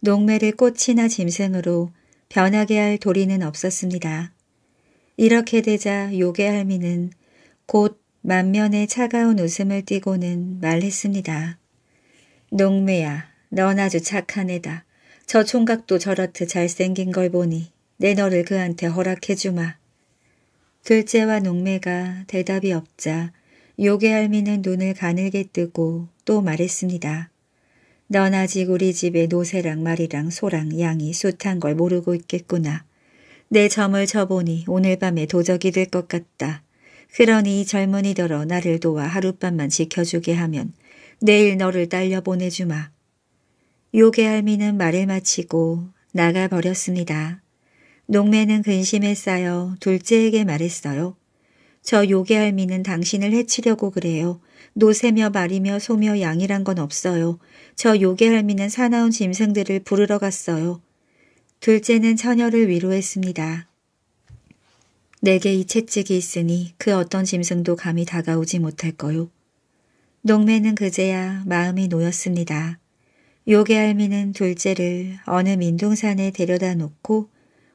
농매를 꽃이나 짐승으로 변하게 할 도리는 없었습니다. 이렇게 되자 요괴 할미는 곧 만면에 차가운 웃음을 띠고는 말했습니다. 농매야, 넌 아주 착한 애다. 저 총각도 저렇듯 잘생긴 걸 보니 내 너를 그한테 허락해주마. 둘째와 농매가 대답이 없자 요괴 할미는 눈을 가늘게 뜨고 또 말했습니다. 넌 아직 우리 집에 노새랑 말이랑 소랑 양이 숱한 걸 모르고 있겠구나. 내 점을 쳐보니 오늘 밤에 도적이 될 것 같다. 그러니 젊은이더러 나를 도와 하룻밤만 지켜주게 하면 내일 너를 딸려 보내주마. 요괴 할미는 말을 마치고 나가버렸습니다. 농매는 근심에 쌓여 둘째에게 말했어요. 저 요괴 할미는 당신을 해치려고 그래요. 노새며 말이며 소며 양이란 건 없어요. 저 요괴 할미는 사나운 짐승들을 부르러 갔어요. 둘째는 처녀를 위로했습니다. 내게 이 채찍이 있으니 그 어떤 짐승도 감히 다가오지 못할 거요. 농매는 그제야 마음이 놓였습니다. 요괴 할미는 둘째를 어느 민둥산에 데려다 놓고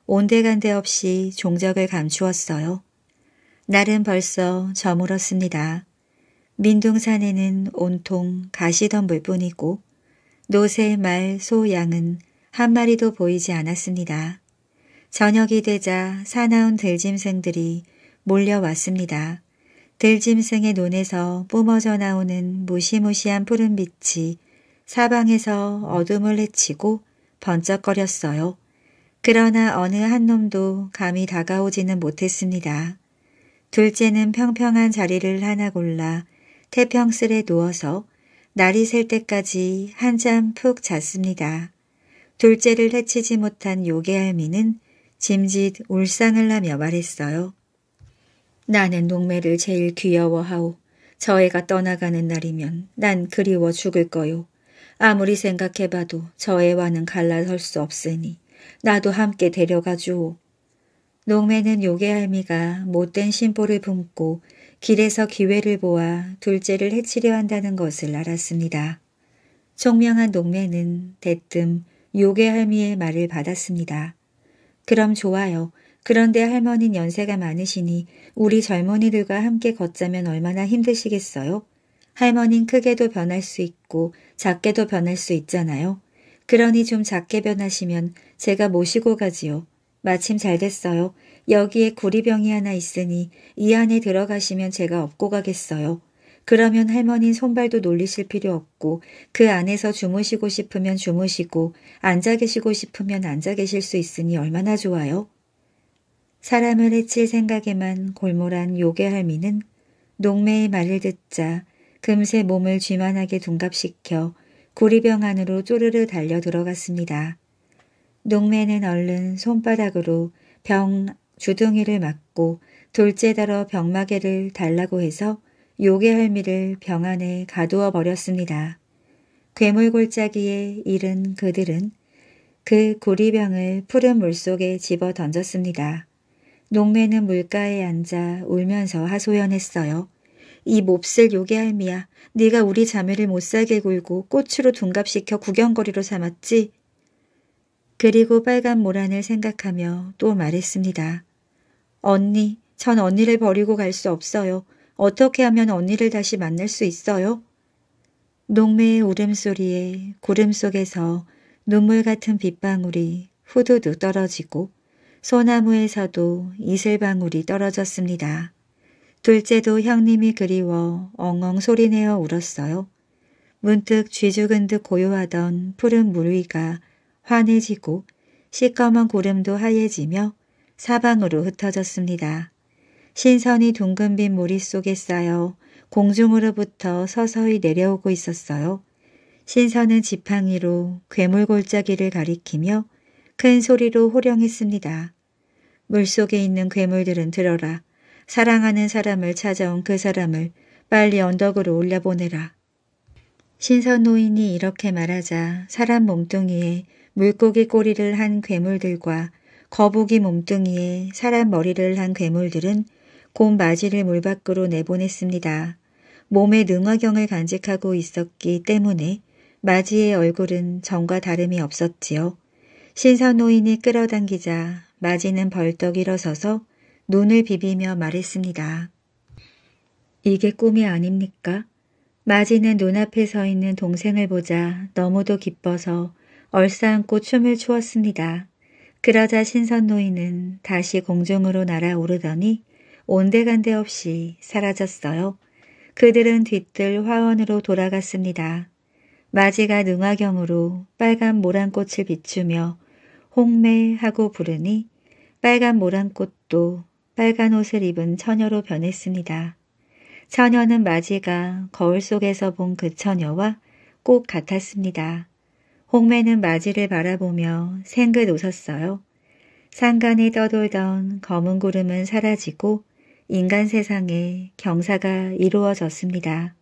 온데간데 없이 종적을 감추었어요. 날은 벌써 저물었습니다. 민둥산에는 온통 가시덤불 뿐이고 노새 말, 소, 양은 한 마리도 보이지 않았습니다. 저녁이 되자 사나운 들짐승들이 몰려왔습니다. 들짐승의 눈에서 뿜어져 나오는 무시무시한 푸른빛이 사방에서 어둠을 헤치고 번쩍거렸어요. 그러나 어느 한 놈도 감히 다가오지는 못했습니다. 둘째는 평평한 자리를 하나 골라 태평슬에 누워서 날이 셀 때까지 한잠 푹 잤습니다. 둘째를 해치지 못한 요괴할미는 짐짓 울상을 하며 말했어요. 나는 농매를 제일 귀여워하오. 저 애가 떠나가는 날이면 난 그리워 죽을 거요. 아무리 생각해봐도 저 애와는 갈라설 수 없으니 나도 함께 데려가 주오. 농매는 요괴할미가 못된 심보를 품고 길에서 기회를 보아 둘째를 해치려 한다는 것을 알았습니다. 총명한 농매는 대뜸 요괴할미의 말을 받았습니다. 그럼 좋아요. 그런데 할머니는 연세가 많으시니 우리 젊은이들과 함께 걷자면 얼마나 힘드시겠어요? 할머니는 크게도 변할 수 있고 작게도 변할 수 있잖아요. 그러니 좀 작게 변하시면 제가 모시고 가지요. 마침 잘 됐어요. 여기에 구리병이 하나 있으니 이 안에 들어가시면 제가 업고 가겠어요. 그러면 할머니 손발도 놀리실 필요 없고 그 안에서 주무시고 싶으면 주무시고 앉아 계시고 싶으면 앉아 계실 수 있으니 얼마나 좋아요. 사람을 해칠 생각에만 골몰한 요괴 할미는 농매의 말을 듣자 금세 몸을 쥐만하게 둔갑시켜 고리병 안으로 쪼르르 달려 들어갔습니다. 농매는 얼른 손바닥으로 병 주둥이를 맞고 돌째 달어 병마개를 달라고 해서 요괴 할미를병 안에 가두어 버렸습니다. 괴물 골짜기에 이른 그들은 그 구리병을 푸른 물속에 집어 던졌습니다. 농매는 물가에 앉아 울면서 하소연했어요. 이 몹쓸 요괴 할미야. 네가 우리 자매를 못살게 굴고 꽃으로 둔갑시켜 구경거리로 삼았지. 그리고 빨간 모란을 생각하며 또 말했습니다. 언니, 전 언니를 버리고 갈 수 없어요. 어떻게 하면 언니를 다시 만날 수 있어요? 농매의 울음소리에 구름 속에서 눈물 같은 빗방울이 후두두 떨어지고 소나무에서도 이슬방울이 떨어졌습니다. 둘째도 형님이 그리워 엉엉 소리내어 울었어요. 문득 쥐죽은 듯 고요하던 푸른 물 위가 환해지고 시꺼먼 구름도 하얘지며 사방으로 흩어졌습니다. 신선이 둥근 빛 머릿속에 쌓여 공중으로부터 서서히 내려오고 있었어요. 신선은 지팡이로 괴물 골짜기를 가리키며 큰 소리로 호령했습니다. 물속에 있는 괴물들은 들어라. 사랑하는 사람을 찾아온 그 사람을 빨리 언덕으로 올려보내라. 신선 노인이 이렇게 말하자 사람 몸뚱이에 물고기 꼬리를 한 괴물들과 거북이 몸뚱이에 사람 머리를 한 괴물들은 곰 마지를 물 밖으로 내보냈습니다. 몸에 능화경을 간직하고 있었기 때문에 마지의 얼굴은 전과 다름이 없었지요. 신선노인이 끌어당기자 마지는 벌떡 일어서서 눈을 비비며 말했습니다. 이게 꿈이 아닙니까? 마지는 눈앞에 서 있는 동생을 보자 너무도 기뻐서 얼싸안고 춤을 추었습니다. 그러자 신선노인은 다시 공중으로 날아오르더니 온데간데 없이 사라졌어요. 그들은 뒤뜰 화원으로 돌아갔습니다. 마지가 능화경으로 빨간 모란꽃을 비추며 홍매하고 부르니 빨간 모란꽃도 빨간 옷을 입은 처녀로 변했습니다. 처녀는 마지가 거울 속에서 본 그 처녀와 꼭 같았습니다. 홍매는 마지를 바라보며 생긋 웃었어요. 상간이 떠돌던 검은 구름은 사라지고 인간 세상에 경사가 이루어졌습니다.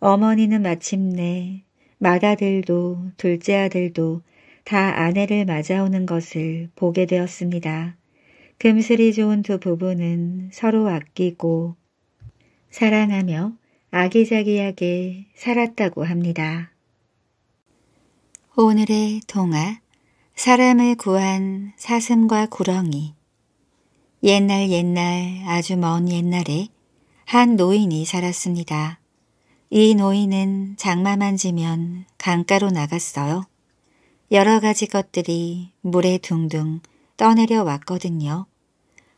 어머니는 마침내 맏아들도 둘째 아들도 다 아내를 맞아오는 것을 보게 되었습니다. 금슬이 좋은 두 부부는 서로 아끼고 사랑하며 아기자기하게 살았다고 합니다. 오늘의 동화 사람을 구한 사슴과 구렁이 옛날 옛날 아주 먼 옛날에 한 노인이 살았습니다. 이 노인은 장마만 지면 강가로 나갔어요. 여러 가지 것들이 물에 둥둥 떠내려 왔거든요.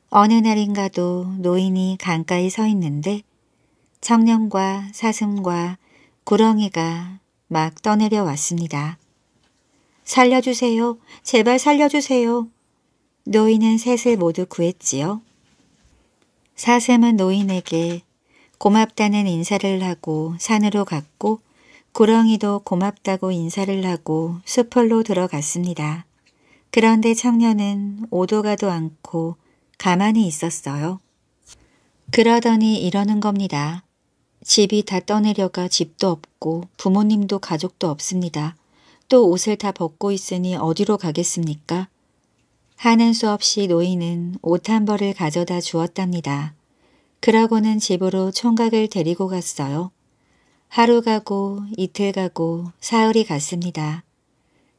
어느 날인가도 노인이 강가에 서 있는데 청년과 사슴과 구렁이가 막 떠내려 왔습니다. 살려주세요. 제발 살려주세요. 노인은 셋을 모두 구했지요. 사슴은 노인에게 고맙다는 인사를 하고 산으로 갔고 구렁이도 고맙다고 인사를 하고 수풀로 들어갔습니다. 그런데 청년은 오도 가도 않고 가만히 있었어요. 그러더니 이러는 겁니다. 집이 다 떠내려가 집도 없고 부모님도 가족도 없습니다. 또 옷을 다 벗고 있으니 어디로 가겠습니까? 하는 수 없이 노인은 옷 한 벌을 가져다 주었답니다. 그러고는 집으로 총각을 데리고 갔어요. 하루 가고 이틀 가고 사흘이 갔습니다.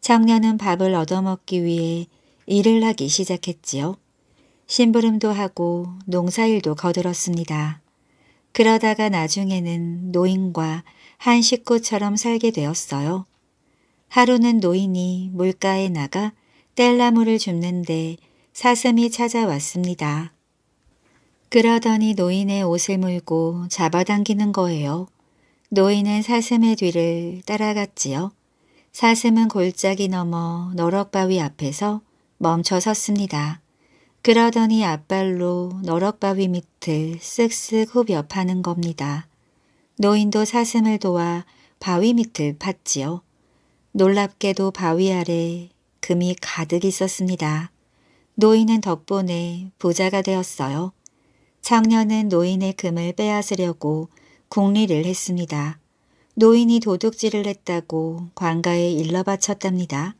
청년은 밥을 얻어먹기 위해 일을 하기 시작했지요. 심부름도 하고 농사일도 거들었습니다. 그러다가 나중에는 노인과 한 식구처럼 살게 되었어요. 하루는 노인이 물가에 나가 뗄나무를 줍는데 사슴이 찾아왔습니다. 그러더니 노인의 옷을 물고 잡아당기는 거예요. 노인은 사슴의 뒤를 따라갔지요. 사슴은 골짜기 넘어 너럭바위 앞에서 멈춰 섰습니다. 그러더니 앞발로 너럭바위 밑을 쓱쓱 후벼 파는 겁니다. 노인도 사슴을 도와 바위 밑을 팠지요. 놀랍게도 바위 아래 금이 가득 있었습니다. 노인은 덕분에 부자가 되었어요. 청년은 노인의 금을 빼앗으려고 궁리를 했습니다. 노인이 도둑질을 했다고 관가에 일러 바쳤답니다.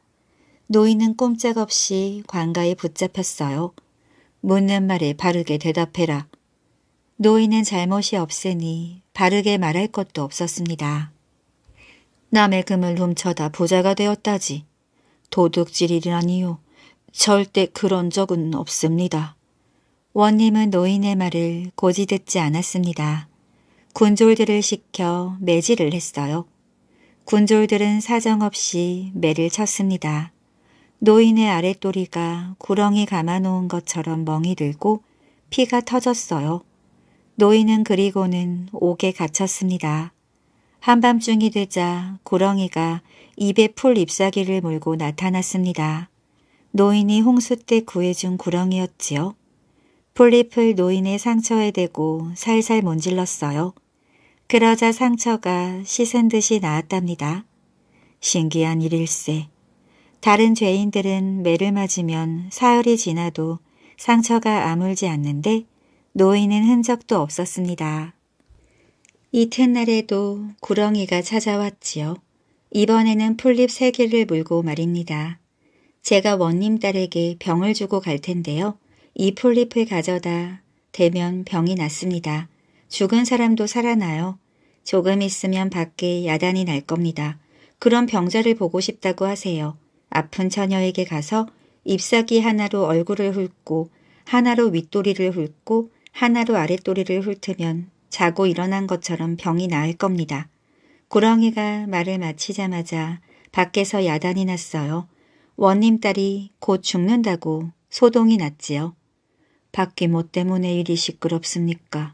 노인은 꼼짝없이 관가에 붙잡혔어요. 묻는 말에 바르게 대답해라. 노인은 잘못이 없으니 바르게 말할 것도 없었습니다. 남의 금을 훔쳐다 부자가 되었다지. 도둑질이라니요. 절대 그런 적은 없습니다. 원님은 노인의 말을 고지 듣지 않았습니다. 군졸들을 시켜 매질을 했어요. 군졸들은 사정없이 매를 쳤습니다. 노인의 아랫도리가 구렁이 감아놓은 것처럼 멍이 들고 피가 터졌어요. 노인은 그리고는 옥에 갇혔습니다. 한밤중이 되자 고렁이가 입에 풀 잎사귀를 물고 나타났습니다. 노인이 홍수 때 구해준 구렁이였지요. 풀잎을 노인의 상처에 대고 살살 문질렀어요. 그러자 상처가 씻은 듯이 나았답니다. 신기한 일일세. 다른 죄인들은 매를 맞으면 사흘이 지나도 상처가 아물지 않는데 노인은 흔적도 없었습니다. 이튿날에도 구렁이가 찾아왔지요. 이번에는 풀잎 세 개를 물고 말입니다. 제가 원님 딸에게 병을 주고 갈 텐데요. 이 풀잎을 가져다 대면 병이 났습니다. 죽은 사람도 살아나요. 조금 있으면 밖에 야단이 날 겁니다. 그런 병자를 보고 싶다고 하세요. 아픈 처녀에게 가서 잎사귀 하나로 얼굴을 훑고 하나로 윗도리를 훑고 하나로 아랫도리를 훑으면 자고 일어난 것처럼 병이 나을 겁니다. 구렁이가 말을 마치자마자 밖에서 야단이 났어요. 원님 딸이 곧 죽는다고 소동이 났지요. 밖이 뭐 때문에 일이 시끄럽습니까?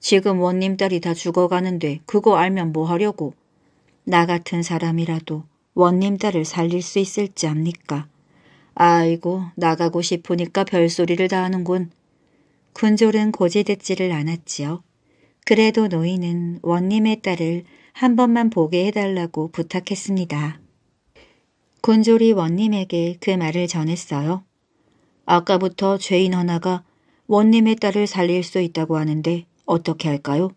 지금 원님 딸이 다 죽어가는데 그거 알면 뭐 하려고. 나 같은 사람이라도 원님 딸을 살릴 수 있을지 압니까? 아이고 나가고 싶으니까 별소리를 다 하는군. 군졸은 고지댔지를 않았지요. 그래도 노인은 원님의 딸을 한 번만 보게 해달라고 부탁했습니다. 군졸이 원님에게 그 말을 전했어요. 아까부터 죄인 하나가 원님의 딸을 살릴 수 있다고 하는데 어떻게 할까요?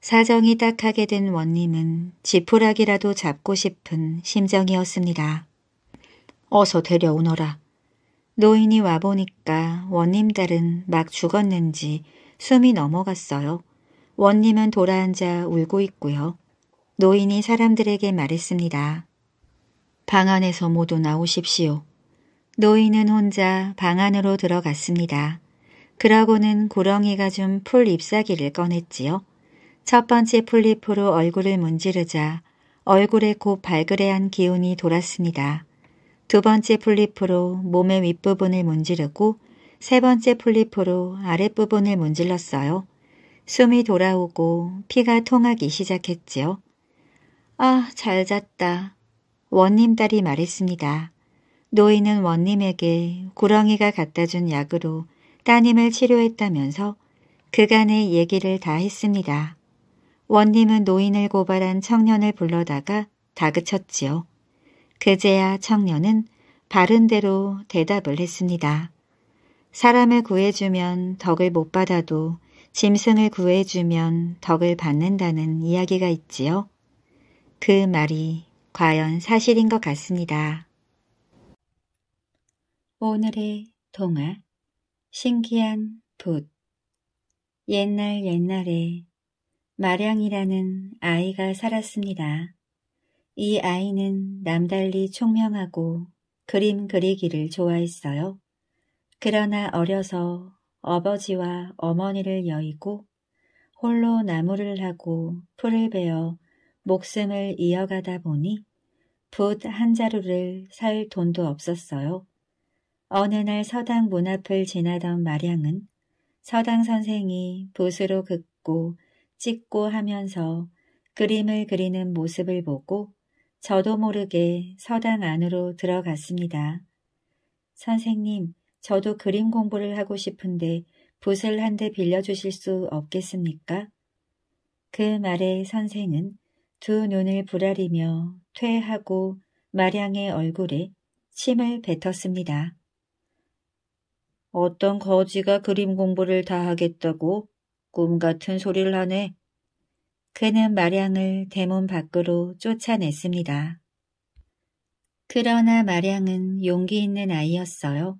사정이 딱하게 된 원님은 지푸라기라도 잡고 싶은 심정이었습니다. 어서 데려오너라. 노인이 와보니까 원님 딸은 막 죽었는지 숨이 넘어갔어요. 원님은 돌아앉아 울고 있고요. 노인이 사람들에게 말했습니다. 방 안에서 모두 나오십시오. 노인은 혼자 방 안으로 들어갔습니다. 그러고는 고렁이가 준풀 잎사귀를 꺼냈지요. 첫 번째 풀잎으로 얼굴을 문지르자 얼굴에 곧 발그레한 기운이 돌았습니다. 두 번째 풀잎으로 몸의 윗부분을 문지르고 세 번째 풀잎으로 아랫부분을 문질렀어요. 숨이 돌아오고 피가 통하기 시작했지요. 아, 잘 잤다. 원님 딸이 말했습니다. 노인은 원님에게 구렁이가 갖다 준 약으로 따님을 치료했다면서 그간의 얘기를 다 했습니다. 원님은 노인을 고발한 청년을 불러다가 다그쳤지요. 그제야 청년은 바른대로 대답을 했습니다. 사람을 구해주면 덕을 못 받아도 짐승을 구해주면 덕을 받는다는 이야기가 있지요. 그 말이 과연 사실인 것 같습니다. 오늘의 동화 신기한 붓 옛날 옛날에 마량이라는 아이가 살았습니다. 이 아이는 남달리 총명하고 그림 그리기를 좋아했어요. 그러나 어려서 아버지와 어머니를 여의고 홀로 나무를 하고 풀을 베어 목숨을 이어가다 보니 붓 한 자루를 살 돈도 없었어요. 어느 날 서당 문 앞을 지나던 마량은 서당 선생이 붓으로 긋고 찍고 하면서 그림을 그리는 모습을 보고 저도 모르게 서당 안으로 들어갔습니다. 선생님, 저도 그림 공부를 하고 싶은데 붓을 한 대 빌려주실 수 없겠습니까? 그 말에 선생은 두 눈을 부라리며 퇴하고 마량의 얼굴에 침을 뱉었습니다. 어떤 거지가 그림 공부를 다 하겠다고 꿈같은 소리를 하네. 그는 마량을 대문 밖으로 쫓아냈습니다. 그러나 마량은 용기 있는 아이였어요.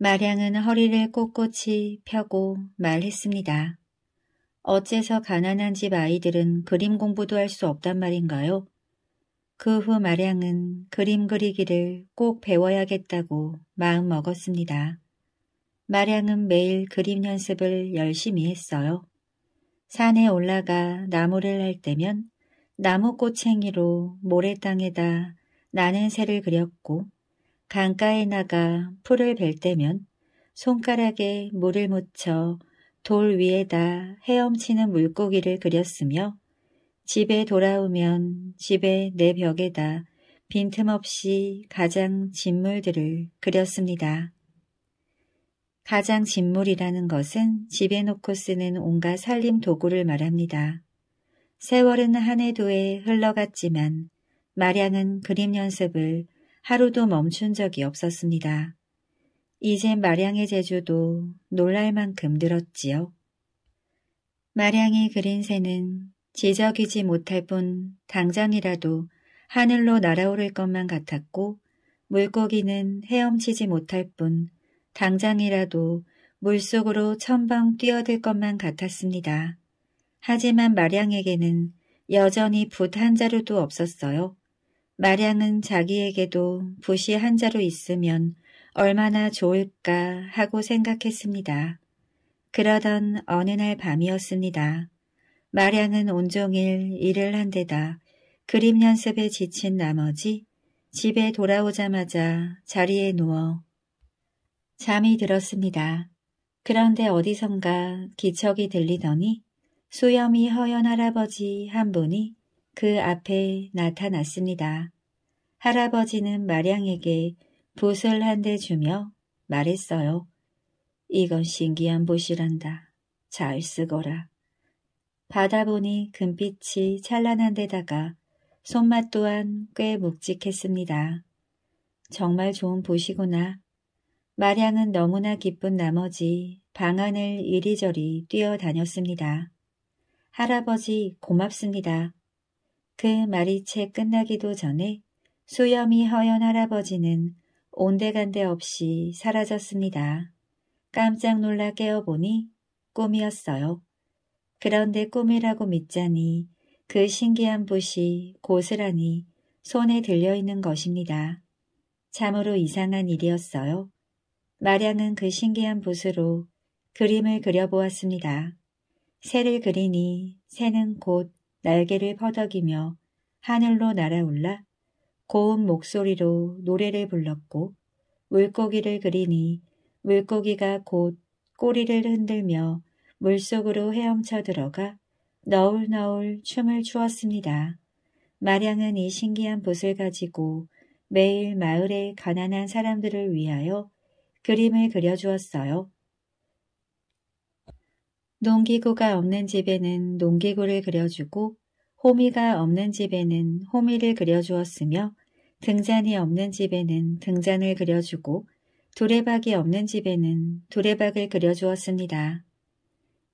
마량은 허리를 꼿꼿이 펴고 말했습니다. 어째서 가난한 집 아이들은 그림 공부도 할 수 없단 말인가요? 그 후 마량은 그림 그리기를 꼭 배워야겠다고 마음먹었습니다. 마량은 매일 그림 연습을 열심히 했어요. 산에 올라가 나무를 할 때면 나무 꼬챙이로 모래땅에다 나는 새를 그렸고 강가에 나가 풀을 벨 때면 손가락에 물을 묻혀 돌 위에다 헤엄치는 물고기를 그렸으며 집에 돌아오면 집에내 벽에다 빈틈없이 가장 진물들을 그렸습니다. 가장 진물이라는 것은 집에 놓고 쓰는 온갖 살림 도구를 말합니다. 세월은 한 해도에 흘러갔지만 마량은 그림 연습을 하루도 멈춘 적이 없었습니다. 이젠 마량의 제주도 놀랄 만큼 늘었지요. 마량이 그린 새는 지적이지 못할 뿐 당장이라도 하늘로 날아오를 것만 같았고 물고기는 헤엄치지 못할 뿐 당장이라도 물속으로 천방 뛰어들 것만 같았습니다. 하지만 마량에게는 여전히 붓 한 자루도 없었어요. 마량은 자기에게도 붓이 한자로 있으면 얼마나 좋을까 하고 생각했습니다. 그러던 어느 날 밤이었습니다. 마량은 온종일 일을 한 데다 그림 연습에 지친 나머지 집에 돌아오자마자 자리에 누워 잠이 들었습니다. 그런데 어디선가 기척이 들리더니 수염이 허연 할아버지 한 분이 그 앞에 나타났습니다. 할아버지는 마량에게 붓을 한 대 주며 말했어요. 이건 신기한 붓이란다. 잘 쓰거라. 받아보니 금빛이 찬란한 데다가 손맛 또한 꽤 묵직했습니다. 정말 좋은 붓이구나. 마량은 너무나 기쁜 나머지 방 안을 이리저리 뛰어다녔습니다. 할아버지 고맙습니다. 그 말이 채 끝나기도 전에 수염이 허연 할아버지는 온데간데 없이 사라졌습니다. 깜짝 놀라 깨어보니 꿈이었어요. 그런데 꿈이라고 믿자니 그 신기한 붓이 고스란히 손에 들려있는 것입니다. 참으로 이상한 일이었어요. 마량은 그 신기한 붓으로 그림을 그려보았습니다. 새를 그리니 새는 곧 날개를 퍼덕이며 하늘로 날아올라 고운 목소리로 노래를 불렀고 물고기를 그리니 물고기가 곧 꼬리를 흔들며 물속으로 헤엄쳐 들어가 너울너울 춤을 추었습니다. 마량은 이 신기한 붓을 가지고 매일 마을의 가난한 사람들을 위하여 그림을 그려주었어요. 농기구가 없는 집에는 농기구를 그려주고 호미가 없는 집에는 호미를 그려주었으며 등잔이 없는 집에는 등잔을 그려주고 두레박이 없는 집에는 두레박을 그려주었습니다.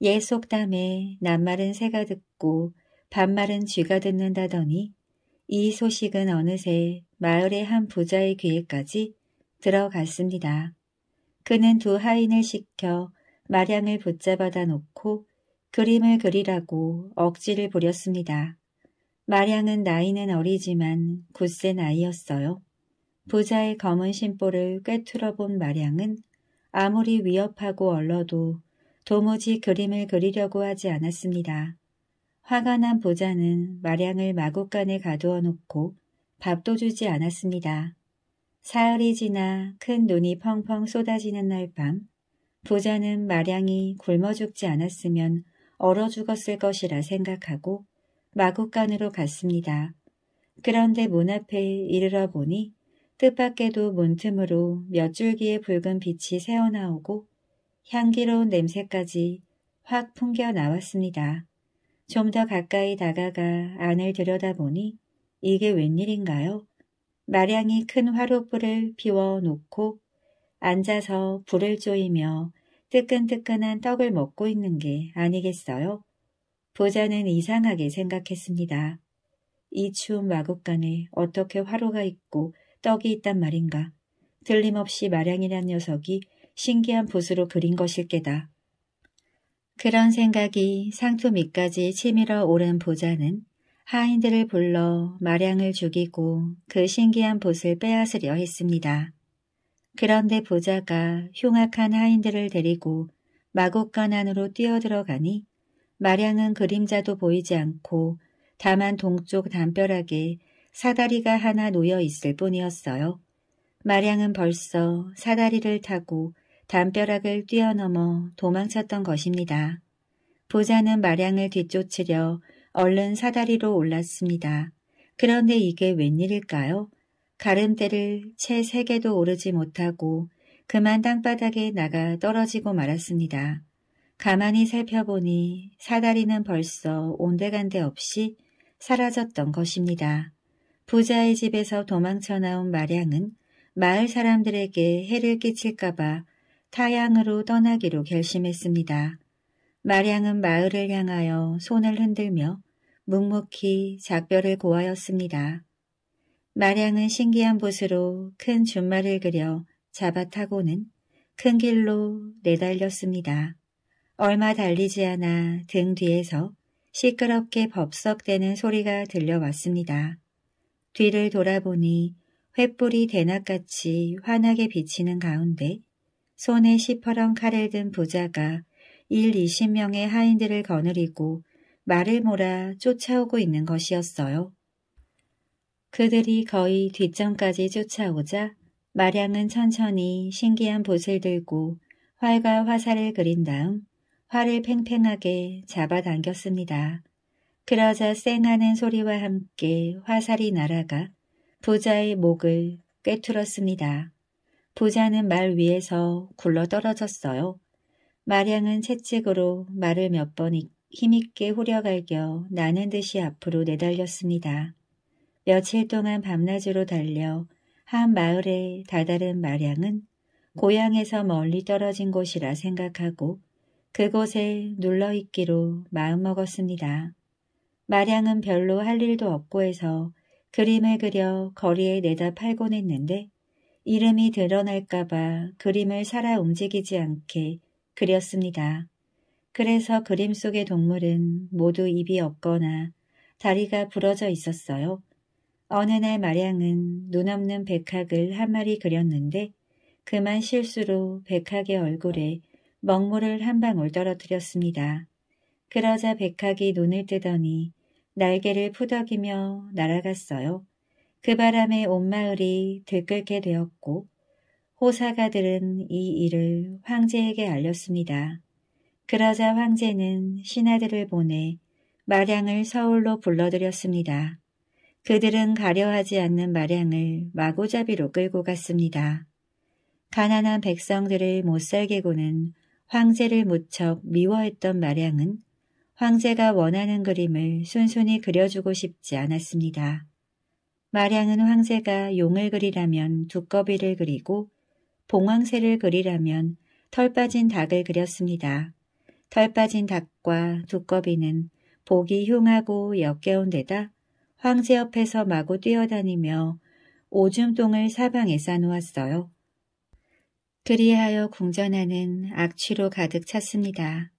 예속담에 낱말은 새가 듣고 반말은 쥐가 듣는다더니 이 소식은 어느새 마을의 한 부자의 귀에까지 들어갔습니다. 그는 두 하인을 시켜 마량을 붙잡아다 놓고 그림을 그리라고 억지를 부렸습니다. 마량은 나이는 어리지만 굳세 나이였어요. 부자의 검은 심보를 꿰뚫어 본 마량은 아무리 위협하고 얼러도 도무지 그림을 그리려고 하지 않았습니다. 화가 난 부자는 마량을 마구간에 가두어 놓고 밥도 주지 않았습니다. 사흘이 지나 큰 눈이 펑펑 쏟아지는 날밤 부자는 마량이 굶어 죽지 않았으면 얼어 죽었을 것이라 생각하고 마국간으로 갔습니다. 그런데 문 앞에 이르러 보니 뜻밖에도 문틈으로 몇 줄기의 붉은 빛이 새어나오고 향기로운 냄새까지 확 풍겨 나왔습니다. 좀 더 가까이 다가가 안을 들여다보니 이게 웬일인가요? 마량이 큰 화로불을 피워놓고 앉아서 불을 쪼이며 뜨끈뜨끈한 떡을 먹고 있는 게 아니겠어요? 보자는 이상하게 생각했습니다. 이 추운 마국간에 어떻게 화로가 있고 떡이 있단 말인가. 들림없이 마량이란 녀석이 신기한 붓으로 그린 것일 게다. 그런 생각이 상투 밑까지 치밀어 오른 보자는 하인들을 불러 마량을 죽이고 그 신기한 붓을 빼앗으려 했습니다. 그런데 보자가 흉악한 하인들을 데리고 마곡간 안으로 뛰어들어가니 마량은 그림자도 보이지 않고 다만 동쪽 담벼락에 사다리가 하나 놓여 있을 뿐이었어요. 마량은 벌써 사다리를 타고 담벼락을 뛰어넘어 도망쳤던 것입니다. 보자는 마량을 뒤쫓으려 얼른 사다리로 올랐습니다. 그런데 이게 웬일일까요? 가름대를 채 세 개도 오르지 못하고 그만 땅바닥에 나가 떨어지고 말았습니다. 가만히 살펴보니 사다리는 벌써 온데간데 없이 사라졌던 것입니다. 부자의 집에서 도망쳐 나온 마량은 마을 사람들에게 해를 끼칠까봐 타양으로 떠나기로 결심했습니다. 마량은 마을을 향하여 손을 흔들며 묵묵히 작별을 고하였습니다. 마량은 신기한 붓으로 큰 줌마를 그려 잡아타고는 큰 길로 내달렸습니다. 얼마 달리지 않아 등 뒤에서 시끄럽게 법석대는 소리가 들려왔습니다. 뒤를 돌아보니 횃불이 대낮같이 환하게 비치는 가운데 손에 시퍼런 칼을 든 부자가 1, 20명의 하인들을 거느리고 말을 몰아 쫓아오고 있는 것이었어요. 그들이 거의 뒷전까지 쫓아오자 마량은 천천히 신기한 봇을 들고 활과 화살을 그린 다음 활을 팽팽하게 잡아당겼습니다. 그러자 쌩하는 소리와 함께 화살이 날아가 부자의 목을 꿰뚫었습니다. 부자는 말 위에서 굴러 떨어졌어요. 마량은 채찍으로 말을 몇 번 힘있게 후려갈겨 나는 듯이 앞으로 내달렸습니다. 며칠 동안 밤낮으로 달려 한 마을에 다다른 마량은 고향에서 멀리 떨어진 곳이라 생각하고 그곳에 눌러있기로 마음먹었습니다. 마량은 별로 할 일도 없고 해서 그림을 그려 거리에 내다 팔곤 했는데 이름이 드러날까봐 그림을 살아 움직이지 않게 그렸습니다. 그래서 그림 속의 동물은 모두 입이 없거나 다리가 부러져 있었어요. 어느 날 마량은 눈없는 백학을 한 마리 그렸는데 그만 실수로 백학의 얼굴에 먹물을 한 방울 떨어뜨렸습니다. 그러자 백학이 눈을 뜨더니 날개를 푸덕이며 날아갔어요. 그 바람에 온 마을이 들끓게 되었고 호사가들은 이 일을 황제에게 알렸습니다. 그러자 황제는 신하들을 보내 마량을 서울로 불러들였습니다. 그들은 가려하지 않는 마량을 마구잡이로 끌고 갔습니다. 가난한 백성들을 못살게 고는 황제를 무척 미워했던 마량은 황제가 원하는 그림을 순순히 그려주고 싶지 않았습니다. 마량은 황제가 용을 그리라면 두꺼비를 그리고 봉황새를 그리라면 털 빠진 닭을 그렸습니다. 털 빠진 닭과 두꺼비는 보기 흉하고 역겨운 데다 황새 옆에서 마구 뛰어다니며 오줌똥을 사방에 싸놓았어요. 그리하여 궁전하는 악취로 가득 찼습니다.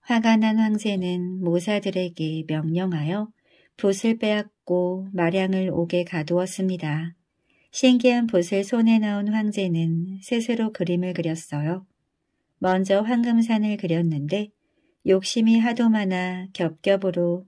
화가 난 황제는 모사들에게 명령하여 붓을 빼앗고 마량을 옥에 가두었습니다. 신기한 붓을 손에 넣은 황제는 스스로 그림을 그렸어요. 먼저 황금산을 그렸는데 욕심이 하도 많아 겹겹으로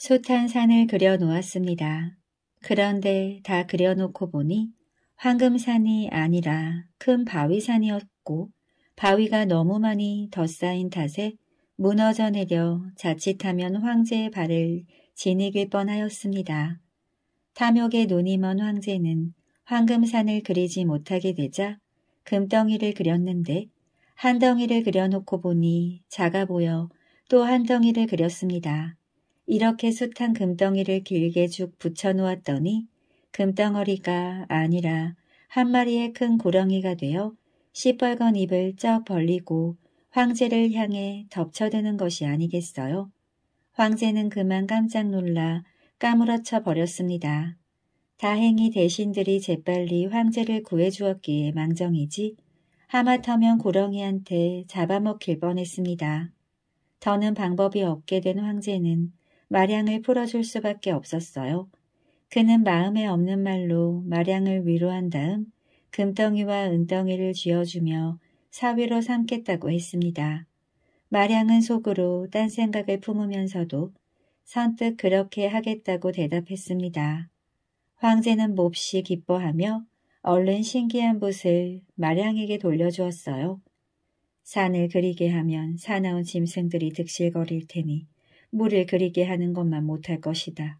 소탄산을 그려놓았습니다. 그런데 다 그려놓고 보니 황금산이 아니라 큰 바위산이었고 바위가 너무 많이 덧쌓인 탓에 무너져 내려 자칫하면 황제의 발을 지니길 뻔하였습니다. 탐욕에 눈이 먼 황제는 황금산을 그리지 못하게 되자 금덩이를 그렸는데 한 덩이를 그려놓고 보니 작아 보여 또 한 덩이를 그렸습니다. 이렇게 숱한 금덩이를 길게 죽 붙여놓았더니 금덩어리가 아니라 한 마리의 큰 고렁이가 되어 시뻘건 입을 쩍 벌리고 황제를 향해 덮쳐드는 것이 아니겠어요? 황제는 그만 깜짝 놀라 까무러쳐 버렸습니다. 다행히 대신들이 재빨리 황제를 구해주었기에 망정이지 하마터면 고렁이한테 잡아먹힐 뻔했습니다. 더는 방법이 없게 된 황제는 마량을 풀어줄 수밖에 없었어요. 그는 마음에 없는 말로 마량을 위로한 다음 금덩이와 은덩이를 쥐어주며 사위로 삼겠다고 했습니다. 마량은 속으로 딴 생각을 품으면서도 선뜻 그렇게 하겠다고 대답했습니다. 황제는 몹시 기뻐하며 얼른 신기한 붓을 마량에게 돌려주었어요. 산을 그리게 하면 사나운 짐승들이 득실거릴 테니 물을 그리게 하는 것만 못할 것이다.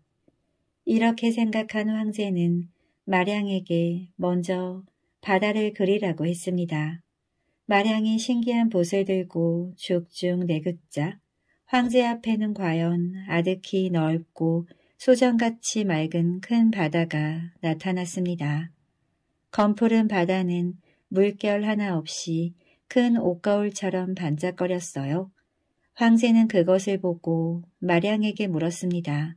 이렇게 생각한 황제는 마량에게 먼저 바다를 그리라고 했습니다. 마량이 신기한 봇을 들고 죽쭉 내긋자 황제 앞에는 과연 아득히 넓고 소정같이 맑은 큰 바다가 나타났습니다. 검푸른 바다는 물결 하나 없이 큰옷가울처럼 반짝거렸어요. 황제는 그것을 보고 마량에게 물었습니다.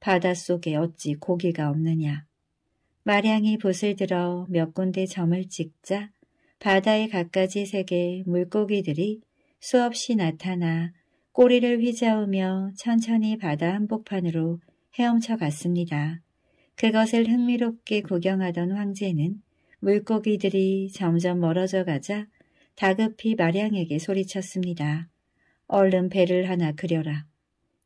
바닷속에 어찌 고기가 없느냐. 마량이 붓을 들어 몇 군데 점을 찍자 바다의 갖가지 색의 물고기들이 수없이 나타나 꼬리를 휘저으며 천천히 바다 한복판으로 헤엄쳐 갔습니다. 그것을 흥미롭게 구경하던 황제는 물고기들이 점점 멀어져 가자 다급히 마량에게 소리쳤습니다. 얼른 배를 하나 그려라.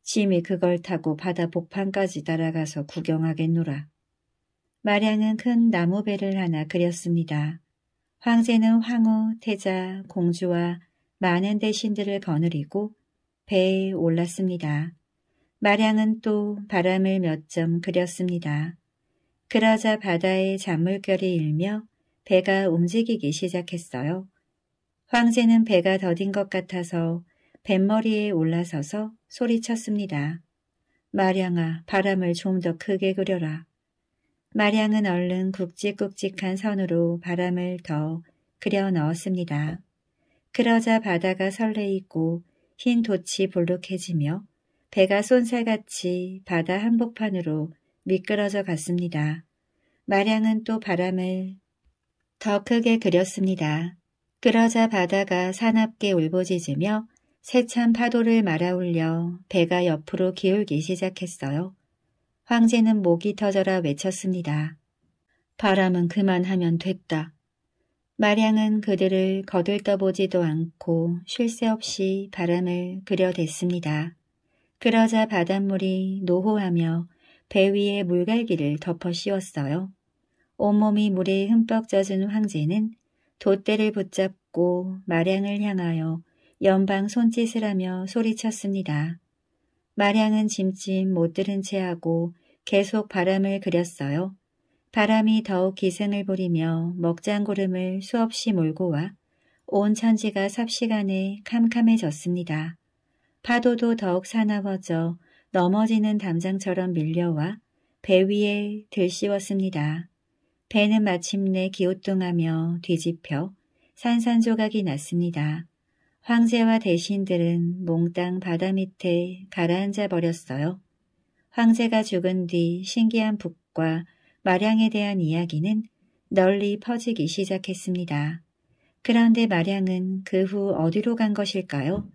짐이 그걸 타고 바다 복판까지 따라가서 구경하겠노라. 마량은 큰 나무배를 하나 그렸습니다. 황제는 황후, 태자, 공주와 많은 대신들을 거느리고 배에 올랐습니다. 마량은 또 바람을 몇 점 그렸습니다. 그러자 바다에 잔물결이 일며 배가 움직이기 시작했어요. 황제는 배가 더딘 것 같아서 뱃머리에 올라서서 소리쳤습니다. 마량아 바람을 좀 더 크게 그려라. 마량은 얼른 굵직굵직한 선으로 바람을 더 그려 넣었습니다. 그러자 바다가 설레이고 흰 돛이 볼록해지며 배가 손살같이 바다 한복판으로 미끄러져 갔습니다. 마량은 또 바람을 더 크게 그렸습니다. 그러자 바다가 사납게 울부짖으며 세찬 파도를 말아올려 배가 옆으로 기울기 시작했어요. 황제는 목이 터져라 외쳤습니다. 바람은 그만하면 됐다. 마량은 그들을 거들떠보지도 않고 쉴 새 없이 바람을 그려댔습니다. 그러자 바닷물이 노호하며 배 위에 물갈기를 덮어 씌웠어요. 온몸이 물에 흠뻑 젖은 황제는 돛대를 붙잡고 마량을 향하여 연방 손짓을 하며 소리쳤습니다. 마량은 짐짐 못 들은 채 하고 계속 바람을 그렸어요. 바람이 더욱 기승을 부리며 먹장구름을 수없이 몰고 와 온 천지가 삽시간에 캄캄해졌습니다. 파도도 더욱 사나워져 넘어지는 담장처럼 밀려와 배 위에 들씌웠습니다. 배는 마침내 기웃뚱하며 뒤집혀 산산조각이 났습니다. 황제와 대신들은 몽땅 바다 밑에 가라앉아 버렸어요. 황제가 죽은 뒤 신기한 북과 마량에 대한 이야기는 널리 퍼지기 시작했습니다. 그런데 마량은 그 후 어디로 간 것일까요?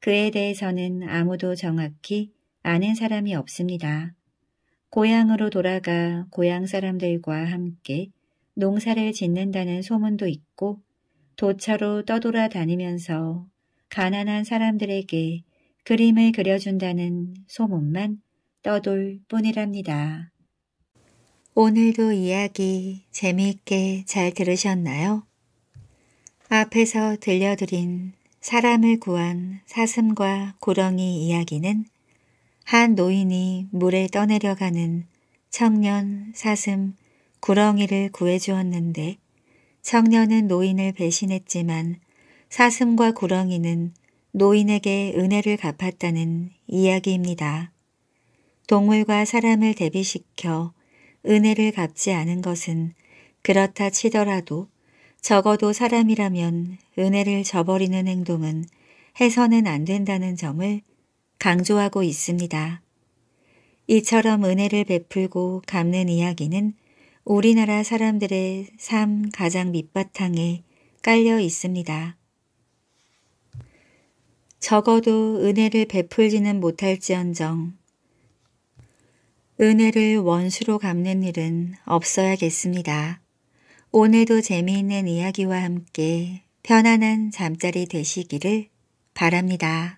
그에 대해서는 아무도 정확히 아는 사람이 없습니다. 고향으로 돌아가 고향 사람들과 함께 농사를 짓는다는 소문도 있고 도차로 떠돌아 다니면서 가난한 사람들에게 그림을 그려준다는 소문만 떠돌 뿐이랍니다. 오늘도 이야기 재미있게 잘 들으셨나요? 앞에서 들려드린 사람을 구한 사슴과 구렁이 이야기는 한 노인이 물에 떠내려가는 청년 사슴 구렁이를 구해주었는데 청년은 노인을 배신했지만 사슴과 구렁이는 노인에게 은혜를 갚았다는 이야기입니다. 동물과 사람을 대비시켜 은혜를 갚지 않은 것은 그렇다 치더라도 적어도 사람이라면 은혜를 저버리는 행동은 해서는 안 된다는 점을 강조하고 있습니다. 이처럼 은혜를 베풀고 갚는 이야기는 우리나라 사람들의 삶 가장 밑바탕에 깔려 있습니다. 적어도 은혜를 베풀지는 못할지언정 은혜를 원수로 갚는 일은 없어야겠습니다. 오늘도 재미있는 이야기와 함께 편안한 잠자리 되시기를 바랍니다.